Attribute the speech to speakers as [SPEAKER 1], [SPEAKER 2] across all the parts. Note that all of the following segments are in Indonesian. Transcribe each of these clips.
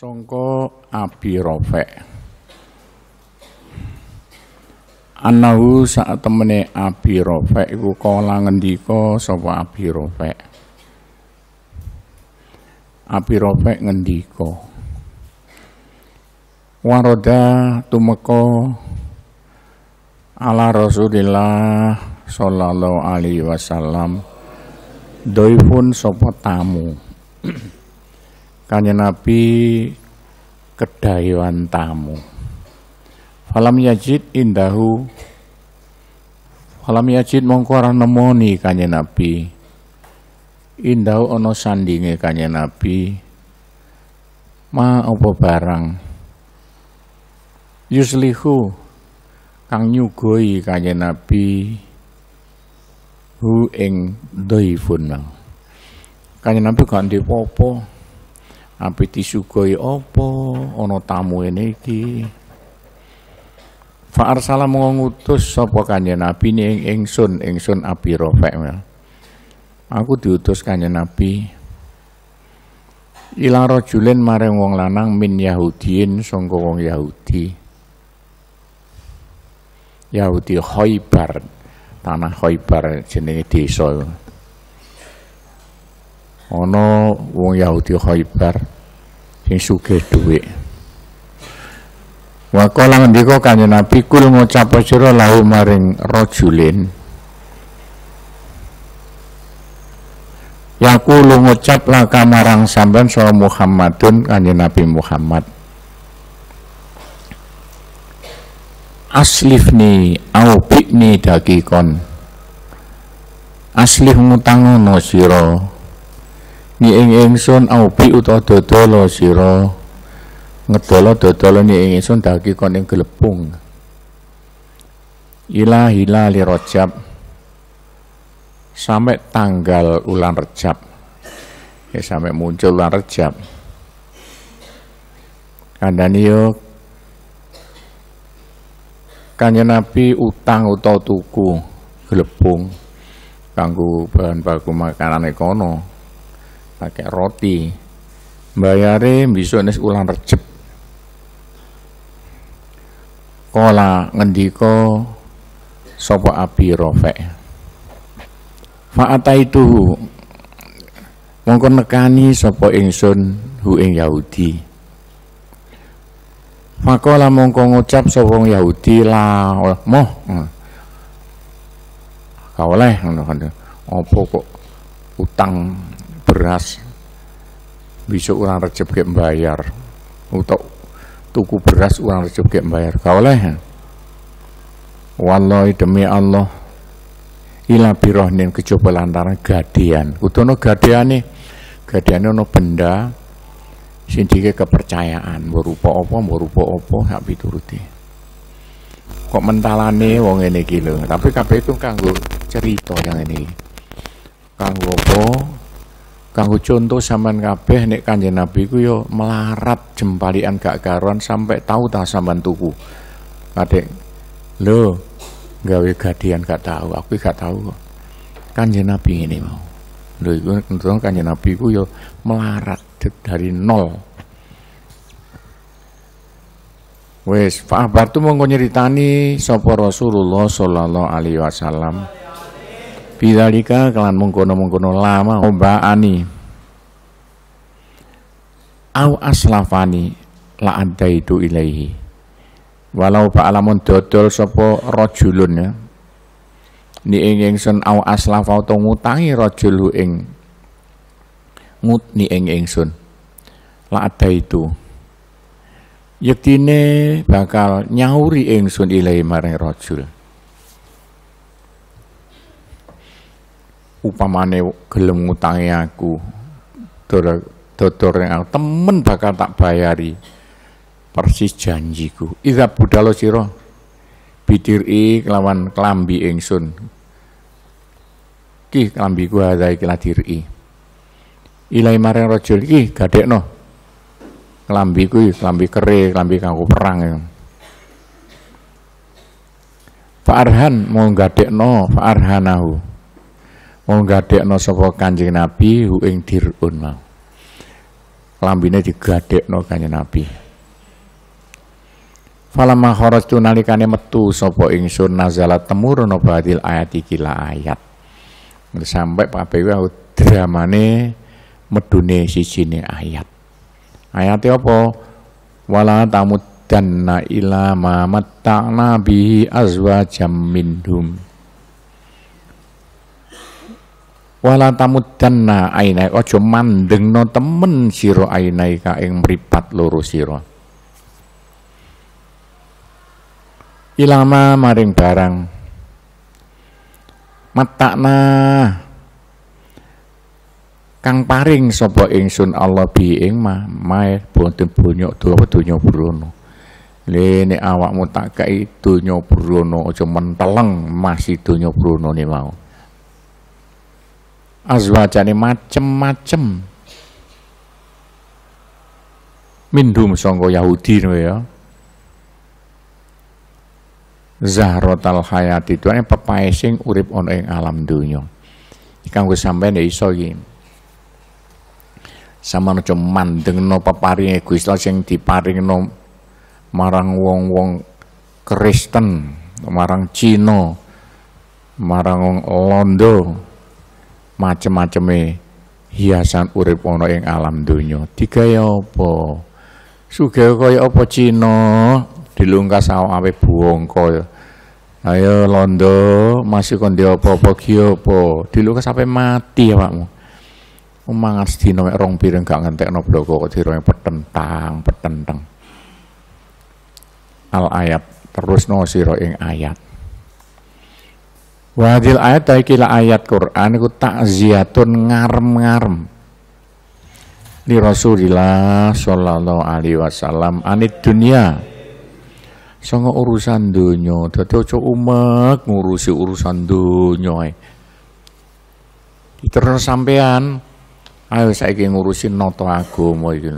[SPEAKER 1] songko api rope. Anahu saat temene Abi Rafi iku kala ngendika sapa Abi Rafi Abi Rafi ngendika Waroda tumeka ala Rasulillah sallallahu alaihi wasallam doifun sapa tamu Kanjeng Nabi kedahewan tamu Falam yajid indahu Falam yajid mongko nemoni kanye Nabi Indahu ono sandinge kanye Nabi Ma opo barang Yuslihu kang nyugoi kanye Nabi hu ing dhaifun Kanye Nabi gak ndek apa Apiti sugoi apa tamu ini iki Fa arsala ngutus sapa Kanjeng Nabi ning ingsun, ingsun Abi Rafi'. Aku diutus Kanjeng Nabi ilang mareng maring wong lanang min Yahudiin sangka wong Yahudi. Yahudi Khaybar, tanah Khaybar jenenge desa. Ana wong Yahudi Khaybar sing sugih dhuwit. Wa kala ngendika Kanjeng Nabi kul ngucap sira lahu maring rajulin. Yakulu ngucap la kamarang sampean sapa Muhammadun Kanjeng Nabi Muhammad. Aslifni au bi'ni dakikon. Aslih ngutangono sira. Ni ing ingsun au bi utawa dodolo sira ni ingin sun daki kon gelepung ilah ilah li rojab sampai tanggal ulang rejab ya sampai muncul ulan rejab kandani yo kanya nabi utang utau tuku gelepung kanggu bahan baku makanan ekono pakai roti bayare besok nes ulang rejab Kola ngendiko sopo api rofe. Fa'ata itu mongko nekani sopo ingsun hu ing Yahudi. Fakola mongko ngucap sopo Yahudi la moh. Hmm. Kau oleh ngono kan. kok utang beras besok orang rejeb gak bayar. Utok tuku beras orang rejo gak bayar kau oleh ya? wallahi demi Allah ila birohnin kecoba lantaran gadian utono nih gadian no benda sing kepercayaan berupa apa berupa apa gak turuti kok mentalane wong ini gila tapi kabeh itu kanggo cerita yang ini kanggo apa Kanggo contoh sampean kabeh nek Kanjeng Nabi ku yo ya melarat jempalian gak karuan sampai tahu ta sampean tuku. Kadek, lho, gawe gadian gak tahu, aku gak tahu kok. Kanjeng Nabi ini mau. Lho iku tentu Kanjeng Nabi ku yo ya melarat dari nol. Wes, Pak tu mau nyeritani sapa Rasulullah sallallahu alaihi wasallam. Bidalika kelan mengkono-mengkono lama ani au aslafani la ada itu ilaihi walau alamon dodol sopo rojulun ya ni ing ingsun au aslafa to ngutangi rajulu ing ngut ni ing ingsun la adaitu yektine bakal nyauri ingsun ilahi mareng rojul. upamane gelem ngutangi aku dora yang aku temen bakal tak bayari persis janjiku idza budalo bidir i kelawan kelambi ingsun ki kelambi ku ikilah diri. i ilai mareng maring kih gadek no kelambi ku kelambi kere kelambi kanku perang ya. Pak Arhan mau gadekno Pak Arhanahu mau gadekno sapa Kanjeng Nabi hu ing dirun mau lambine digadekno kanjeng Nabi. Falamma kharajtu nalikane metu sapa ingsun nazala temurun batil ayat ikila ayat. Sampai Pak BW dramane medune sijine ayat. Ayate apa? Wala tamuddanna ila ma matta'na nabi azwa minhum wala aina ainai mandeng no temen siro ainai ka ing meripat loro siro ilama maring barang matakna kang paring sobo ingsun Allah bi ing ma mae boten bunyok doa donya bruno Lene awakmu tak kei donya bruno aja menteleng masih donya ni mau azwajane macem-macem minhum sangka Yahudi ya. ya hayat itu ane pepaising urip ono ing alam Ikan kanggo sampeyan ya iso iki sampeyan aja no peparinge Gusti sing no marang wong-wong Kristen marang Cino, marang wong Londo macem-maceme hiasan urip ana ing alam donya digaya apa sugih kaya apa Cina dilungkas awawe buangka ayo ya, londo masih kondi apa-apa ki apa dilungkas sampe mati awakmu mangan sedina mek rong piring gak ngentekno bloko kok dirone petentang petenteng al ayat terus no siro ing ayat Wadil ayat kila ayat Quran iku takziyatun ngarem-ngarem di Rasulullah sallallahu alaihi wasallam anid dunia sanga urusan dunia. dadi aja umek ngurusi urusan kita harus sampean ayo saya ingin ngurusi noto agama iki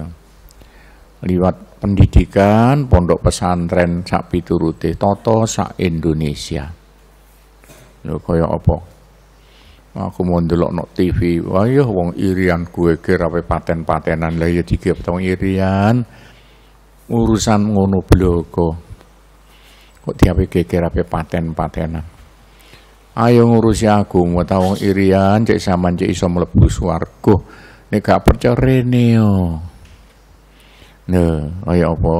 [SPEAKER 1] lewat pendidikan pondok pesantren sak piturute toto sak Indonesia Lho ya, kaya apa? Aku mau ndelokno TV. Wah iya wong irian kue kira paten-patenan. Lah ya dikira wong irian urusan ngono bloko. Kok diape geger ape paten-patenan. Ayo ngurusi aku, mau tau wong irian cek saman cek iso mlebu swarga. ini gak percaya rene yo. Nah, kaya apa?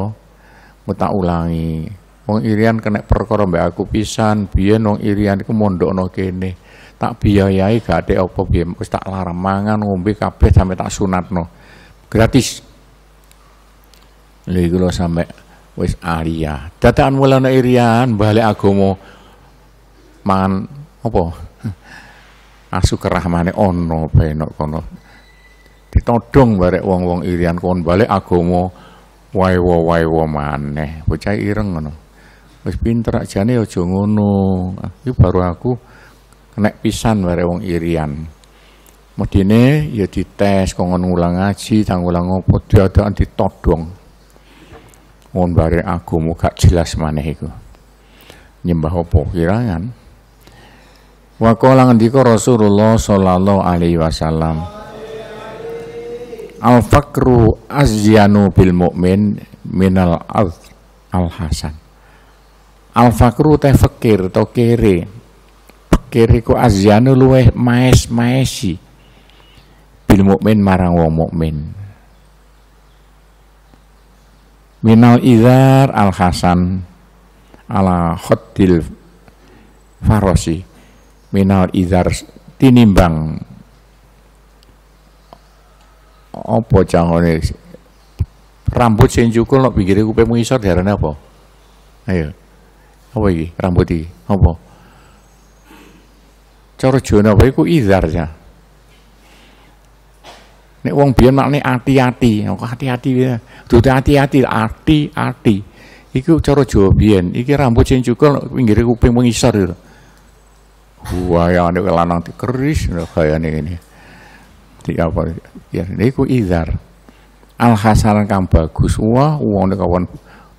[SPEAKER 1] Mau tak ulangi. Wong Irian kena perkara mbak aku pisan, biyen wong Irian iku no kene. Tak biayai gak ada apa biyen wis tak larang mangan ngombe kabeh sampe tak no Gratis. Lha iku lho sampe wis aria. Dadakan mulane Irian balik agama mangan apa? Asu kerahmane ono benok kono. Ditodong barek wong-wong Irian kon balik wae wae-wae maneh. Bocah ireng ngono wis pinter ajane aja ngono. Ah, iku baru aku kena pisan bare wong irian. Medine ya dites kok ngono ngulang ngaji, tang ulang opo diadakan ditodong. Ngon bare aku muka jelas maneh iku. Nyembah opo kirangan. Wa qala ngendika Rasulullah sallallahu alaihi wasallam. Al fakru azyanu bil mukmin minal al hasan al fakru teh fakir to kere fakir ku azianu luweh maes maesi bil mukmin marang wong mukmin minal izar al hasan ala khaddil farosi minal izar tinimbang apa cangone rambut sing lo nek pinggire kupe mengisor diarani apa ayo apa iki rambut iki? Apa? Cara Jawa apa iku izar ya. Nek wong biyen makne ati hati ya, kok hati-hati ya. Dudu hati-hati, hati-hati. Iku cara Jawa biyen, iki rambut sing cukur pinggir kuping mengisor gitu. Wah, ya nek lanang kayak ini ini. Di apa? Ya niku izar. Al kamu kang bagus. Wah, uang dekawan.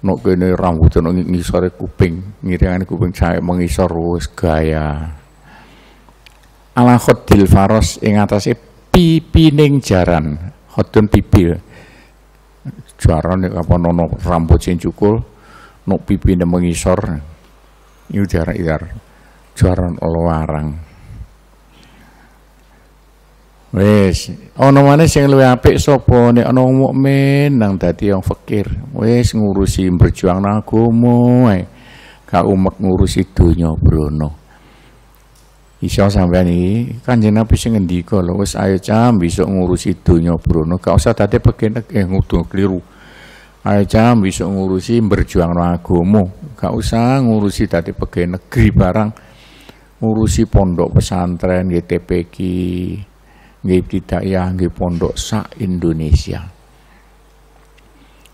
[SPEAKER 1] Nuk kene rambutan nang ngisore kuping, ngirangane kuping saya mengisor wis gaya. Ala khaddil faros ing atase pipining jaran, hotun pipil, Jaran nek apa nono rambut sing cukul, nuk pipine mengisor. Iku jaran ilar. Jaran olawarang. Wes, ono maneh sing luwih apik sapa nek ana wong mukmin nang dadi wong fakir. wes ngurusi berjuang nang agama ae. Gak umek ngurusi donya brono. Iso sampean iki Kanjeng Nabi sing ngendika lho, wes ayo cam besok ngurusi donya brono, gak usah dadi pegenek eh ngudu keliru. Ayo cam bisa ngurusi berjuang nang agama, gak usah ngurusi dadi pegawai negeri barang. Ngurusi pondok pesantren, GTPK, nggih ibtidaiyah nggih pondok sak Indonesia.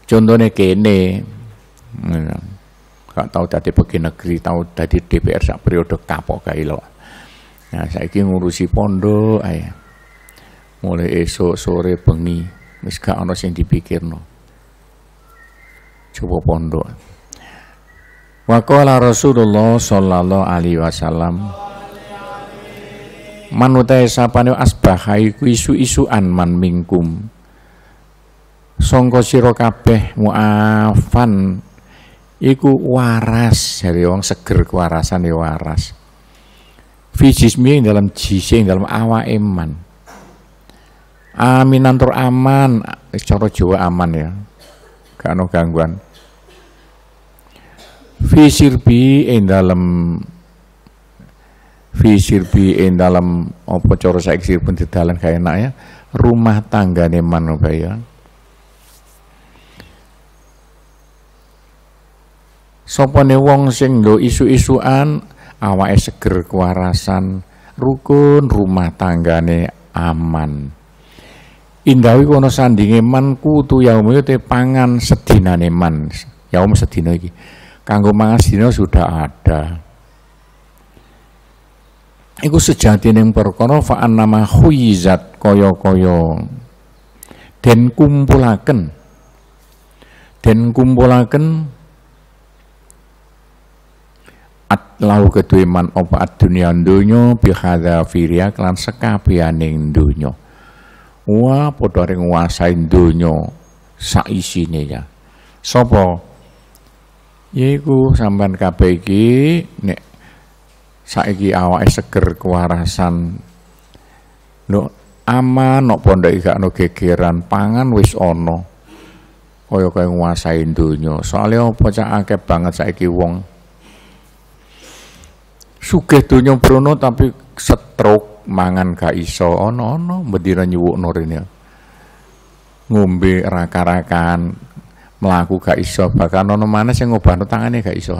[SPEAKER 1] Contohnya kene, nggak tahu tadi pergi negeri, tahu tadi DPR sak periode kapok kae lho. Nah, saiki ngurusi pondok ae. Mulai esok sore pengi wis gak ana sing dipikirno. Coba pondok. Wakola Rasulullah sallallahu alaihi wasallam man utahe sapane asbah, iku isu-isuan man mingkum songko sira kabeh muafan iku waras jare wong seger kewarasan ya waras fi dalam jising dalam awa iman, aminan tur aman cara Jawa aman ya gak gangguan fi sirbi ing dalam fi sirbi dalam apa cara saiki pun didalan gak enak ya rumah tanggane man ya sopone wong sing do isu-isuan awake seger kewarasan rukun rumah tanggane aman indawi kono sandinge man kutu yaumi te pangan sedinane man yaum sedina iki kanggo mangan sedina sudah ada iku sejati neng perkara fa'an nama koyo koyo koyo den kumpulaken den kumpulaken lau kedue man apa dunia donya bihada firia klan sekabianing donya wah wa ring nguasai donya sak isine ya sopo yaiku sampean kapegi nek saiki awake seger kewarasan no aman no pondok gak no gegeran pangan wis ono kaya kaya nguasain dunyo. soalnya apa cak ake banget saiki wong sugih donya bruno tapi setruk mangan gak iso ono ono bendina norin ya ngombe raka-rakan melaku gak iso bahkan ono mana sih ngobahno tangannya gak iso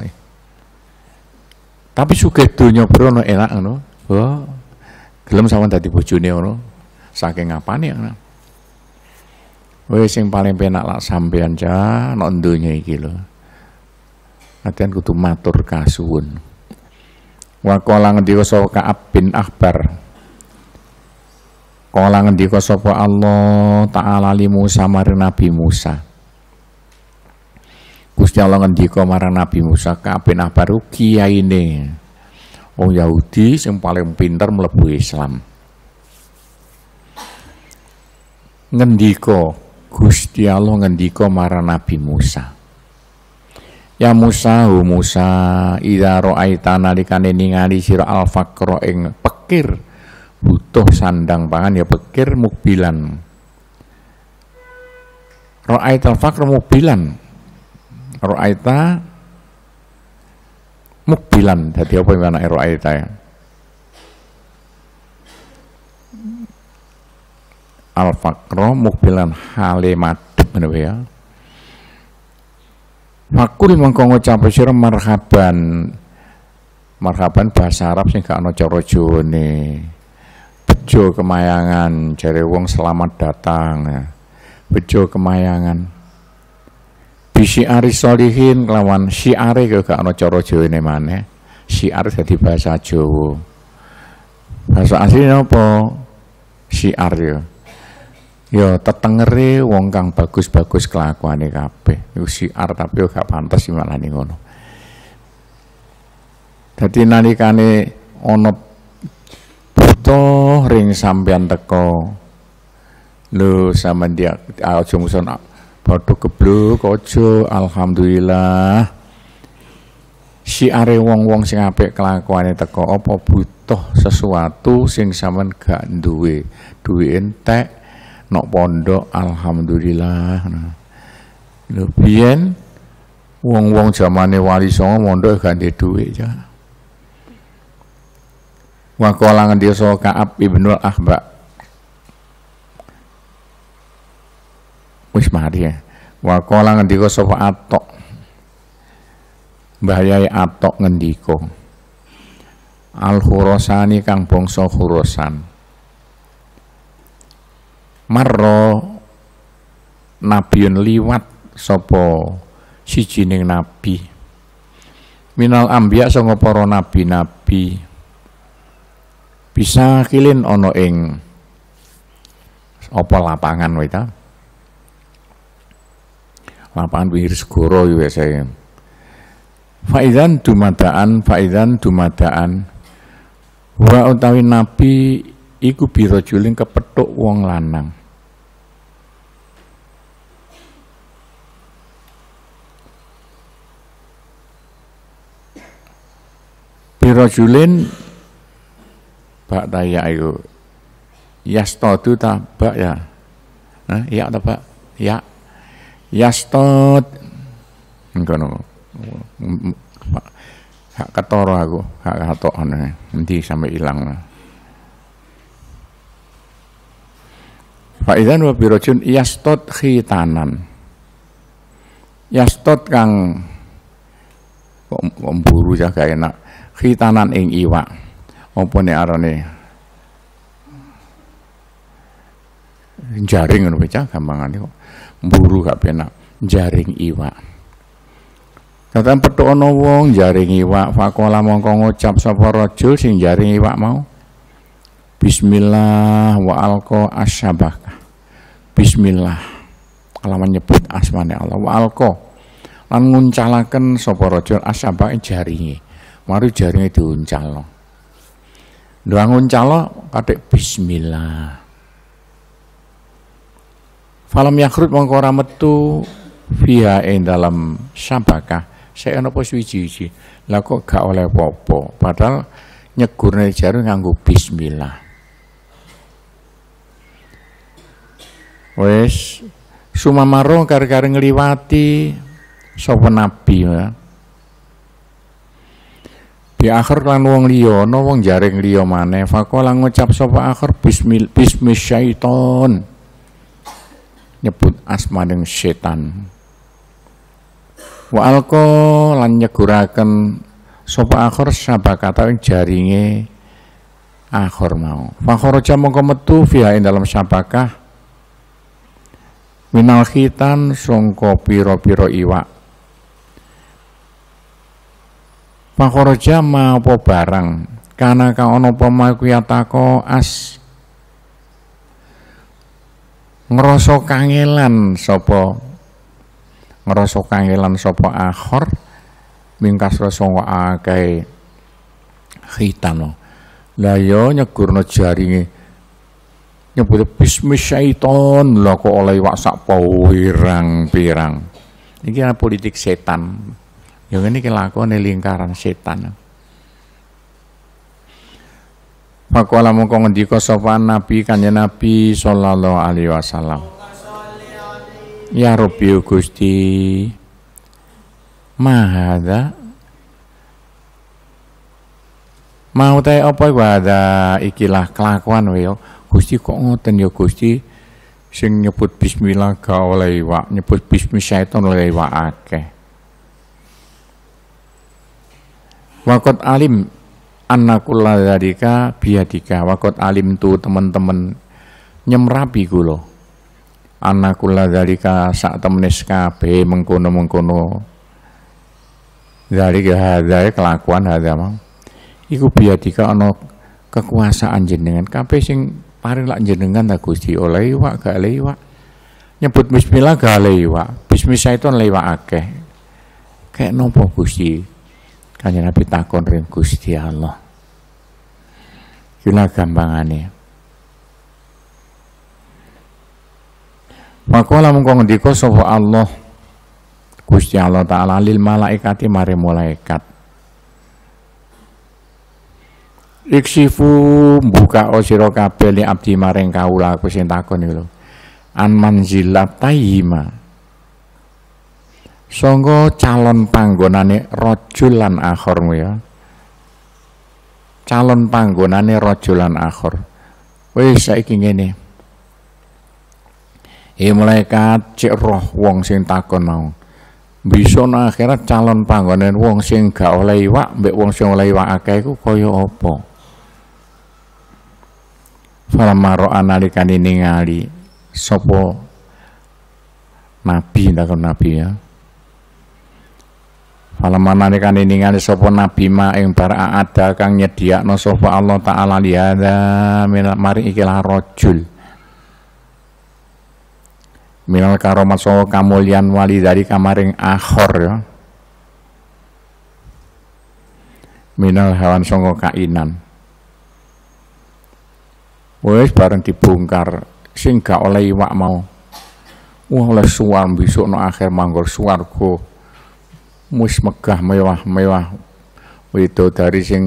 [SPEAKER 1] tapi suka dunia berono enak no. Wah. Gelem sampean tadi bojone ngono. Saking nih, no. Wes sing paling penak lah sampean anca, non dunia iki lo. Latihan kutu matur kasun. Wa di kosok sapa Ka'ab bin Ahbar. Qala ngendika sapa Allah Ta'ala li Musa Nabi Musa. Gusti Allah ngendika marang Nabi Musa kabeh nabaru kiyaine. Wong Yahudi sing paling pinter mlebu Islam. Ngendika Gusti Allah ngendika marang Nabi Musa. Ya Musa, hu oh Musa, ida ro'aita nalikane ningali sira al fakro ing pekir butuh sandang pangan ya pekir mukbilan. Ro'aita al fakro mukbilan, Ro'aita mukbilan jadi apa yang anak Ro'aita ya al fakro mukbilan hale madep ya Fakul mengko ngucap sira marhaban. Marhaban bahasa Arab sing gak ana cara jone. Bejo kemayangan jare wong selamat datang. Ya. Bejo kemayangan ari solihin kelawan syiare kok gak ana ini mana? Si Ari jadi bahasa Jawa bahasa asli apa Ari yo ya. yo ya, tetengere wong kang bagus-bagus kelakuan kape. Yo Si Ari tapi gak pantes malane ngono dadi Kane ono butuh ring sambian teko lu sama dia ah muson padha kebluk ojo alhamdulillah Siare wong-wong sing apik kelakuane teko apa butuh sesuatu sing sampean gak duwe duwe entek nok pondok alhamdulillah nah. lho biyen wong-wong zamane wali songo mondok gak duwe dhuwit ya Wakola ngendika Ka'ab Ibnu Ahba wis mari ya wa kala ngendika sapa atok bahayai atok ngendika al khurasani kang bangsa khurasan marro nabiun liwat sapa ning nabi minal ambiya sanga para nabi-nabi bisa kilin ana ing apa lapangan wae lapangan pinggir segoro ya saya. Faizan dumadaan, faizan dumadaan. Wa utawi nabi iku ke kepetuk wong lanang. Birojulin bak ayo. itu. Yastadu ta bak ya. Nah, ya ta bak? Ya. Yastot. Ngono. Hak ketoro aku, hak aneh Nanti sampai hilang. Pak Faizan wa birojun yastot khitanan. Yastot kang kok mburu ya gak enak. Khitanan ing iwak. Apa nek arane? Jaring ngono kambangan ya, gampangane kok buru gak penak jaring iwak kata petu ono wong jaring iwak fakola mongko ngucap sapa rajul sing jaring iwak mau bismillah wa alko asyabaka bismillah kelawan nyebut asmane Allah wa alqa lan nguncalaken sapa rajul asyabake jaringe mari jaringe diuncalo Doang uncalo katik bismillah Falam yakrut mongko ora metu via ing dalam sabakah saya ana apa suwiji Lah kok gak oleh popo. Padahal nyegurne jarum nganggo bismillah. Wes sumamaro kare-kare ngliwati sapa nabi ya. Di akhir lan wong liya ana wong jaring liya maneh faqala ngucap sapa akhir bismil syaiton nyebut asmaning setan wa alko lan nyeguraken sapa akhor kata ing jaringe akhor mau fakhoroja mongko metu fiha ing dalam sabakah minal khitan sangka pira-pira iwak fakhoroja mau barang kana kang ana apa mau as ngerasa kangelan sapa ngerasa kangelan sapa akhir mingkas rasa akeh khitano la yo ya nyegurno jaringe nyebut bismis syaiton lho kok oleh wak sak pirang-pirang iki politik setan yang ini kelakone lingkaran setan Pakola mongko ngendika sapa Nabi Kanjeng Nabi sallallahu alaihi wasallam. Ya Rabbi Gusti. Mahada Mau teh apa iku ada ikilah kelakuan yo Gusti kok ngoten ya Gusti sing nyebut bismillah ga oleh iwak, nyebut bismi setan oleh iwak akeh. Wakot alim dari ka biadika wakot alim tu teman-teman nyemrapi gulo dari ka sak temenis kabeh mengkono-mengkono dari hadza kelakuan hadza mang iku biadika ono kekuasaan jenengan kape sing paling lak jenengan tak Gusti oleh iwa gak lewak nyebut bismillah gak lewak bismillah setan lewak akeh kayak nopo Gusti kanya Nabi takon ring Gusti Allah kira gampangane. Makola mengko ngendika sapa Allah Gusti Allah taala lil malaikati mari malaikat. Iksifu buka osiro kabel ni abdi maring kawula aku sing takon iku lho. An manzilat tayyima. Sangga calon panggonane rojulan lan ya calon panggonane rajulan akhir saya ingin ini, ya malaikat cek roh wong sing takon mau bisa calon panggonan wong sing gak oleh iwak mbek wong sing oleh iwak akeh iku kaya apa Falamaro analikan ini ngali sopo nabi takon nabi ya Falamanane kan ningali sapa nabi ma ing bar ada kang nyedia nyediakno sapa Allah taala minal mari ikilah rojul Minal karomat sawa kamulian wali dari kamaring akhor ya. Minal hewan songo kainan. Wes bareng dibongkar sing gak oleh iwak mau. Wah oleh suar besok no akhir suar suwarga. Mus megah mewah-mewah itu dari sing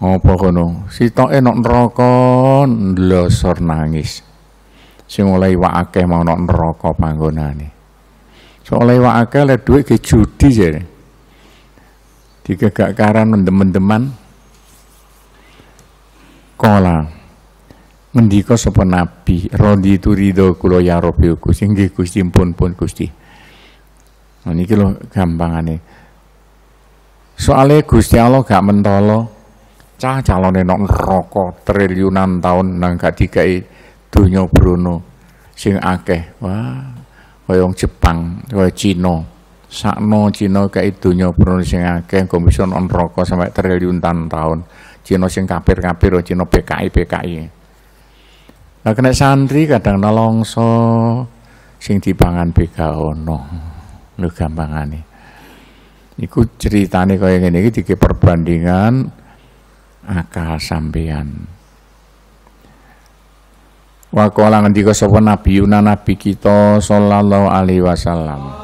[SPEAKER 1] ngopo kono enok nok neraka ndlosor nangis sing oleh wa akeh mau nok neraka panggonane so oleh wa akeh le dhuwit ke judi jare digegak karan mendem-mendeman kola ngendika sapa nabi turido kula ya rabbi Gusti nggih Gusti pun pun Gusti Nah, niki lho gampangane. Soale Gusti Allah gak mentolo cah calone nok neraka triliunan tahun nang gak dikai donya bruno sing akeh. Wah, kaya Jepang, kaya Cina. Sakno Cina kai donya bruno sing akeh komision on neraka sampai triliunan tahun. Cina sing kafir-kafir, oh, Cina PKI-PKI. Nah, kena santri kadang nolongso sing dipangan bega no lu gampang gampangane. Iku ceritane kaya ngene ini dike perbandingan akal sampean. Wa qala ngendika sapa nabi Yuna nabi kita sallallahu alaihi wasallam.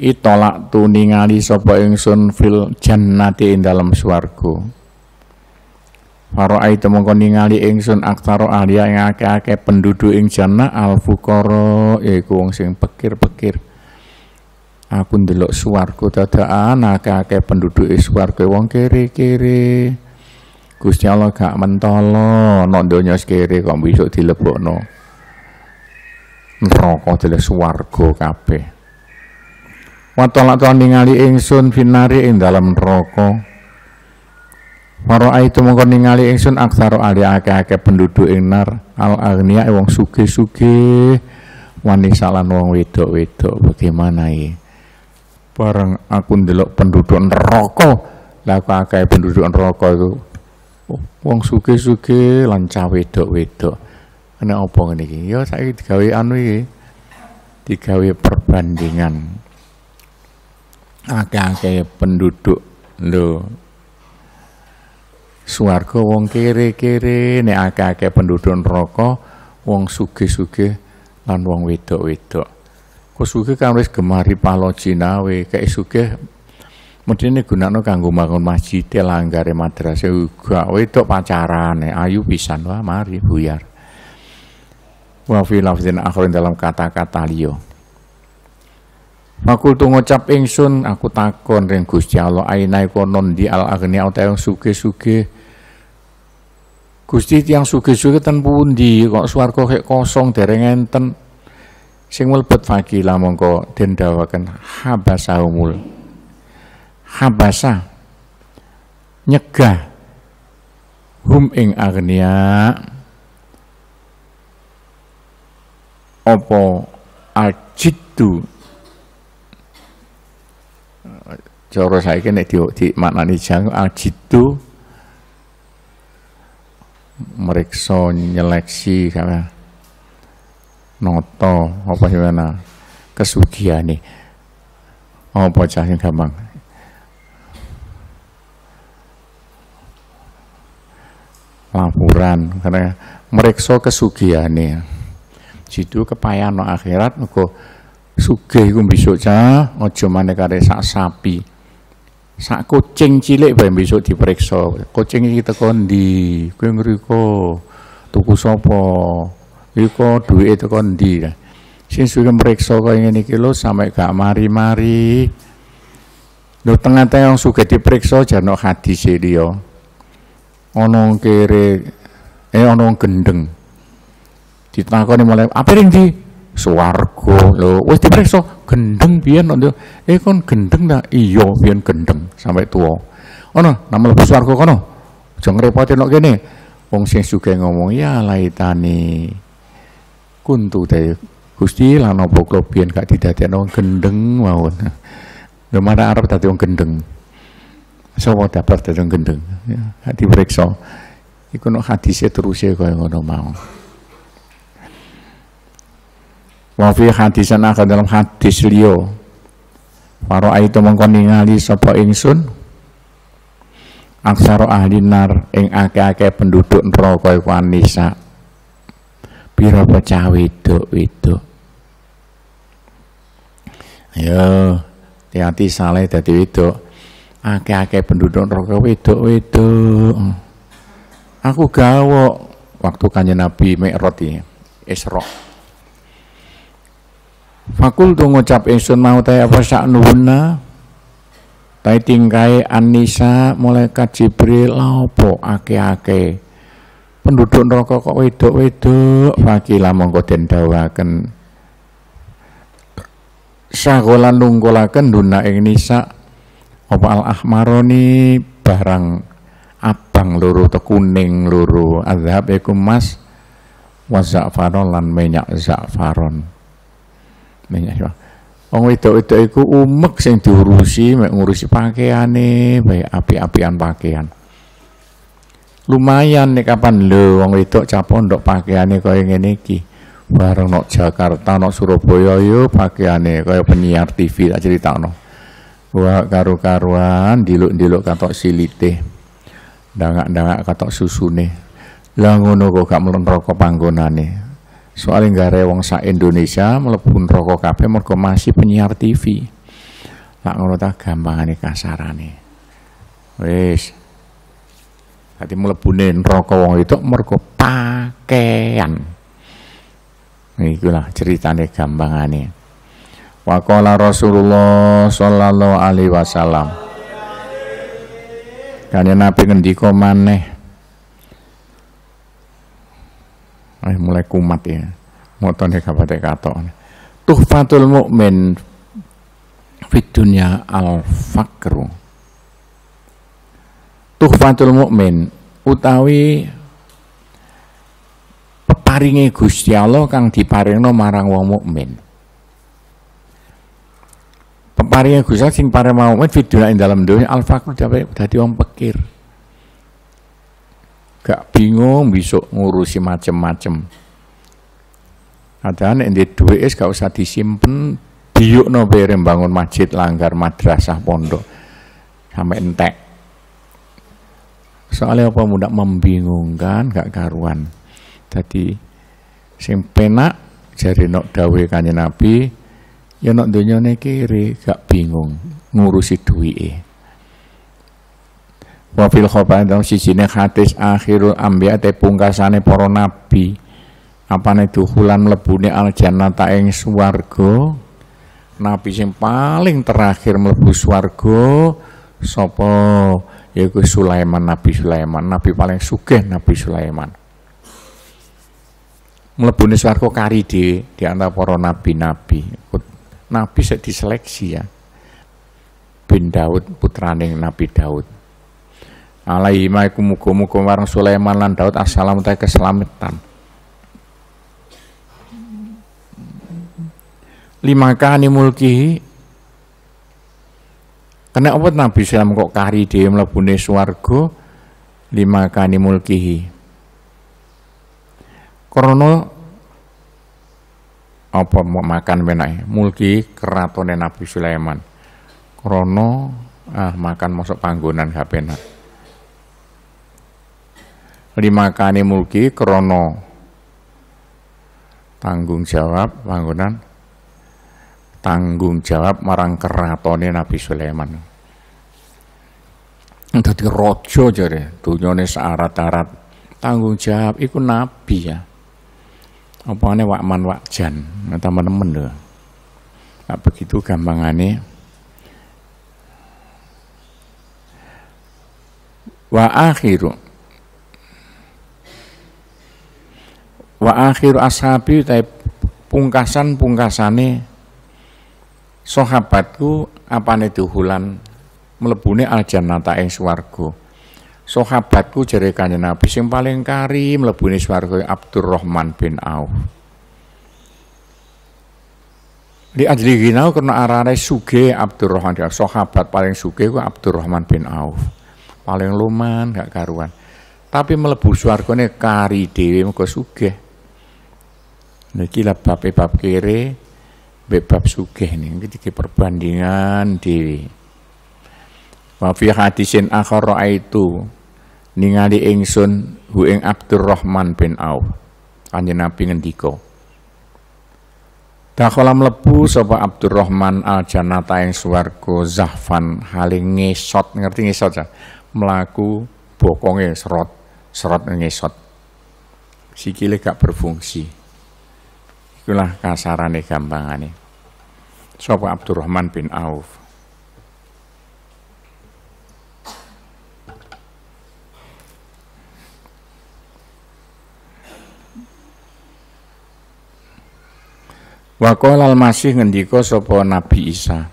[SPEAKER 1] Itolak tuningali ningali sapa ingsun fil jannati ing dalem swarga. Faro'aitu mongko ningali ingsun aktaro ahliya yang akeh-akeh penduduk ing jannah al fuqara yaiku wong sing pikir-pikir. Aku ndelok suwargo dadaan akeh-akeh penduduk e suwargo wong kiri-kiri. Gusti Allah gak mentolo nok donya sekere kok besok dilebokno. Neraka dilek suwargo kabeh. Watolak tuan ningali ingsun finari ing dalam neraka. Mara itu mongko ningali ingsun akta ali akeh-akeh penduduk ing nar al agnia wong sugih-sugih wani lan wong wedok-wedok bagaimana ya bareng aku ndelok penduduk neroko laku aku penduduk neroko itu oh, wong suge sugih lan wedok-wedok ana apa ngene iki ya saiki digawe anu iki digawe perbandingan akeh-akeh penduduk lho Suarga wong kere-kere nek akeh-akeh penduduk neraka wong suge suge, lan wong wedok-wedok kok suge kan wis gemari palocinawe kae sugih Mendine gunakno kanggo bangun masjid, ya langgare madrasah ya uga wedok pacarane, ayu pisan wah mari buyar. Wa fi lafzin akhirin dalam kata-kata liyo. Makul tu ngucap ingsun aku takon ring Gusti Allah aina iku non di al agni utawa suge-suge Gusti tiang suge suge ten pundi kok swarga kek kosong dereng enten. Sing mlebet fakila mongko den dawaken umul Habasa nyegah hum ing agnia opo ajitu cara saiki nek di, di maknani jang ajitu meriksa nyeleksi kaya noto apa gimana nih apa cah yang gampang laporan karena meriksa nih jitu kepayan akhirat kok sugih iku besok cah aja kare sak sapi sak kucing cilik bae besok diperiksa kucing iki teko ndi kowe ngriko tuku sapa iko duwike teko ndi sing suwe mriksa kaya ngene iki lho sampe gak mari-mari lho tengah-tengah sugih diperiksa jano hadis liya ana kere eh ana gendeng ditakoni mulai apa ring di Suwargo lho wis diperiksa gendeng pion kok eh kon gendeng ta iya pion gendeng sampai tua ana nama lebu Suwargo kono aja ngrepotin kok kene wong sing sugih ngomong ya tani kuntu te Gusti lan apa kula biyen gak didadekno gendeng mawon lho marang arep dadi wong gendeng sapa dapat dadi wong gendeng ya gak diperiksa iku no hadise terusé kaya ngono mau Wafi fi hadisan akan dalam hadis liyo Faro itu mengko ningali sapa ingsun Aksaro ahli nar ing ake-ake penduduk neraka iku anisa pira bocah wedok-wedok ayo hati-hati saleh dadi wedok ake akeh penduduk neraka wedok-wedok aku gawok waktu kanjeng Nabi es Isra' Fakul tu ngucap ingsun mau teh apa sak nuhunna tai tingkai Anisa malaikat Jibril lapo ake-ake. Penduduk neraka kok wedok-wedok fakila mongko den dawaken. Sagolan nunggulaken duna ing nisa apa al ahmaroni barang abang luru tekuning kuning loro azhab iku mas wa za'faron lan minyak za'faron ning ya. Wong wedok-wedok iku umek sing diurusi, mek ngurusi pakaiane, bae api-apian pakaian. Lumayan nek kapan lho wong wedok capondok pakaiane kaya ngene iki. Bareng nok Jakarta, nok Surabaya yo pakaiane kaya penyiar TV tak critakno. Wah karu-karuan diluk-diluk katok silite. Dangak-dangak katok susune. Lah ngono kok gak mlentro panggonane soalnya nggak rewong sa Indonesia melepun rokok kafe mereka masih penyiar TV tak ngono ta gampangane kasarane wis Dadi mlebune rokok wong itu mereka pakaian. Ikulah ceritane gampangane. Waqala Rasulullah sallallahu alaihi wasallam. kalian Nabi yang maneh eh, mulai kumat ya motone ya, kabate tuh tuhfatul mukmin fid dunya al fakru tuh tuhfatul mukmin utawi peparinge Gusti Allah kang diparingno marang wong mukmin peparinge Gusti sing paring mukmin fid dunya ing dalam dunya al fakru dadi wong pikir Gak bingung besok ngurusi macem-macem. Ada nek di duit es gak usah disimpan, biuk no bangun masjid langgar madrasah pondok sampai entek. Soalnya apa muda membingungkan, gak karuan. Tadi sing penak jari nok dawe kanjeng Nabi, ya nok dunia kiri, gak bingung ngurusi duit wa fil khabar dalam sisine khatis akhirul anbiya te pungkasane para nabi apane duhulan mlebune al jannata ing swarga nabi sing paling terakhir mlebu swarga sopo yaitu Sulaiman Nabi Sulaiman nabi paling sugih Nabi Sulaiman melebuni swarga kari di di antara para nabi-nabi nabi sik diseleksi ya bin Daud putra Nabi Daud alaihi ma iku muga-muga marang Sulaiman lan Daud assalamu ta keselamatan lima kani mulki kena apa Nabi Islam kok kari dhewe mlebune swarga lima kani mulkihi krono apa makan menaik mulki keratone Nabi Sulaiman krono ah makan masuk panggonan gak benar limakane mulki krono tanggung jawab panggonan tanggung jawab marang keratone Nabi Sulaiman dadi raja jare dunyane searat arat tanggung jawab iku nabi ya opane wakman wakjan teman-teman lho nah, begitu gampangane wa akhiru wa akhir ashabi tapi pungkasan pungkasane sahabatku nih tuhulan melebuni al jannata yang swargo sahabatku jari Nabi yang paling kari melebuni swargo Abdurrahman bin Auf Di ajli ginau karena arane suge Abdurrahman bin Auf. Sahabat paling suge ku Abdurrahman bin Auf. Paling luman gak karuan. Tapi melebu nih kari Dewi muga suge. Niki lah bab e bab kiri, bab sugih nih. tiga perbandingan di Wa hadisin akhar itu ningali ingsun hu ing Abdurrahman bin Auf. Kanjeng Nabi ngendika. Dakhala mlebu sapa Abdurrahman al jannata ing swarga zahfan haling ngesot ngerti ngesot ya. Mlaku bokonge serot, serot ngesot. Sikile gak berfungsi. Itulah kasarane gampangane. Sopo Abdurrahman bin Auf. Waqala al-Masih ngendiko sopo Nabi Isa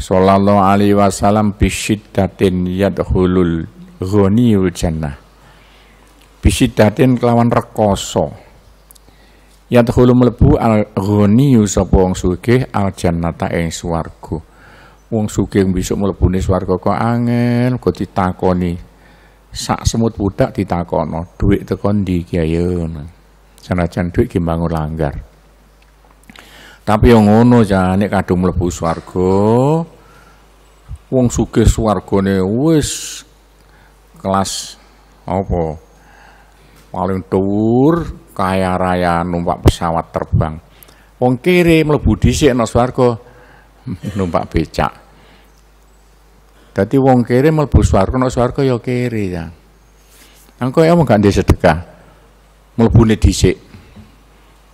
[SPEAKER 1] sallallahu alaihi wasallam bisyiddatin yadhulul ghaniyul jannah bisyiddatin kelawan rekoso yadkhulu mlebu al ghaniyu sapa wong sugih al jannata ing swarga wong sugih besok mlebune swarga kok angel kok ditakoni sak semut budak ditakono dhuwit teko ndi kiai sanajan dhuwit duit mbangun langgar tapi yang ngono jane kadung mlebu uang wong swargo ne wis kelas apa paling tur kaya raya numpak pesawat terbang. Wong kiri mlebu dhisik ana swarga numpak becak. Dadi wong kiri mlebu swarga ana swarga ya kiri ya. angko ya omong gak sedekah. Mlebune dhisik.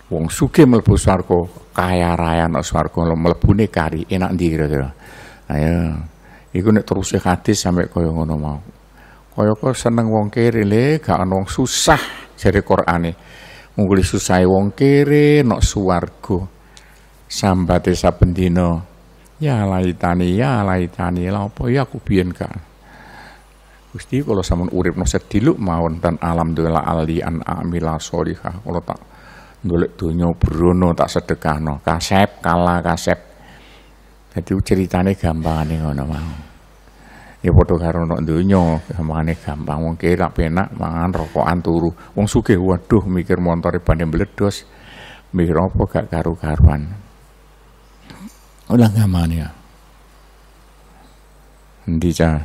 [SPEAKER 1] Wong sugih mlebu swarga, kaya raya ana swarga mlebune kari enak ndi kira-kira. Ayo. Ya, iku nek terus hadis sampe kaya ngono mau. Kaya kok seneng wong kiri le, gak ana wong susah jare Qur'ane. Mungkin susai wong kere nok Suwargo, Sambate saben dina. Ya laitani, ya laitani, lha apa ya aku biyen gak Gusti kalau samun urip no sediluk mawon dan alam dola ali an amila solihah kalau tak dolek dunyo Bruno tak sedekah no kasep kala kasep jadi ceritanya gampang nih ngono mau ya padha karo nok donya mangane gampang wong kira penak mangan rokokan turu wong sugih waduh mikir montore bane meledos mikir opo gak karu-karuan ulah ngamane ya endi ja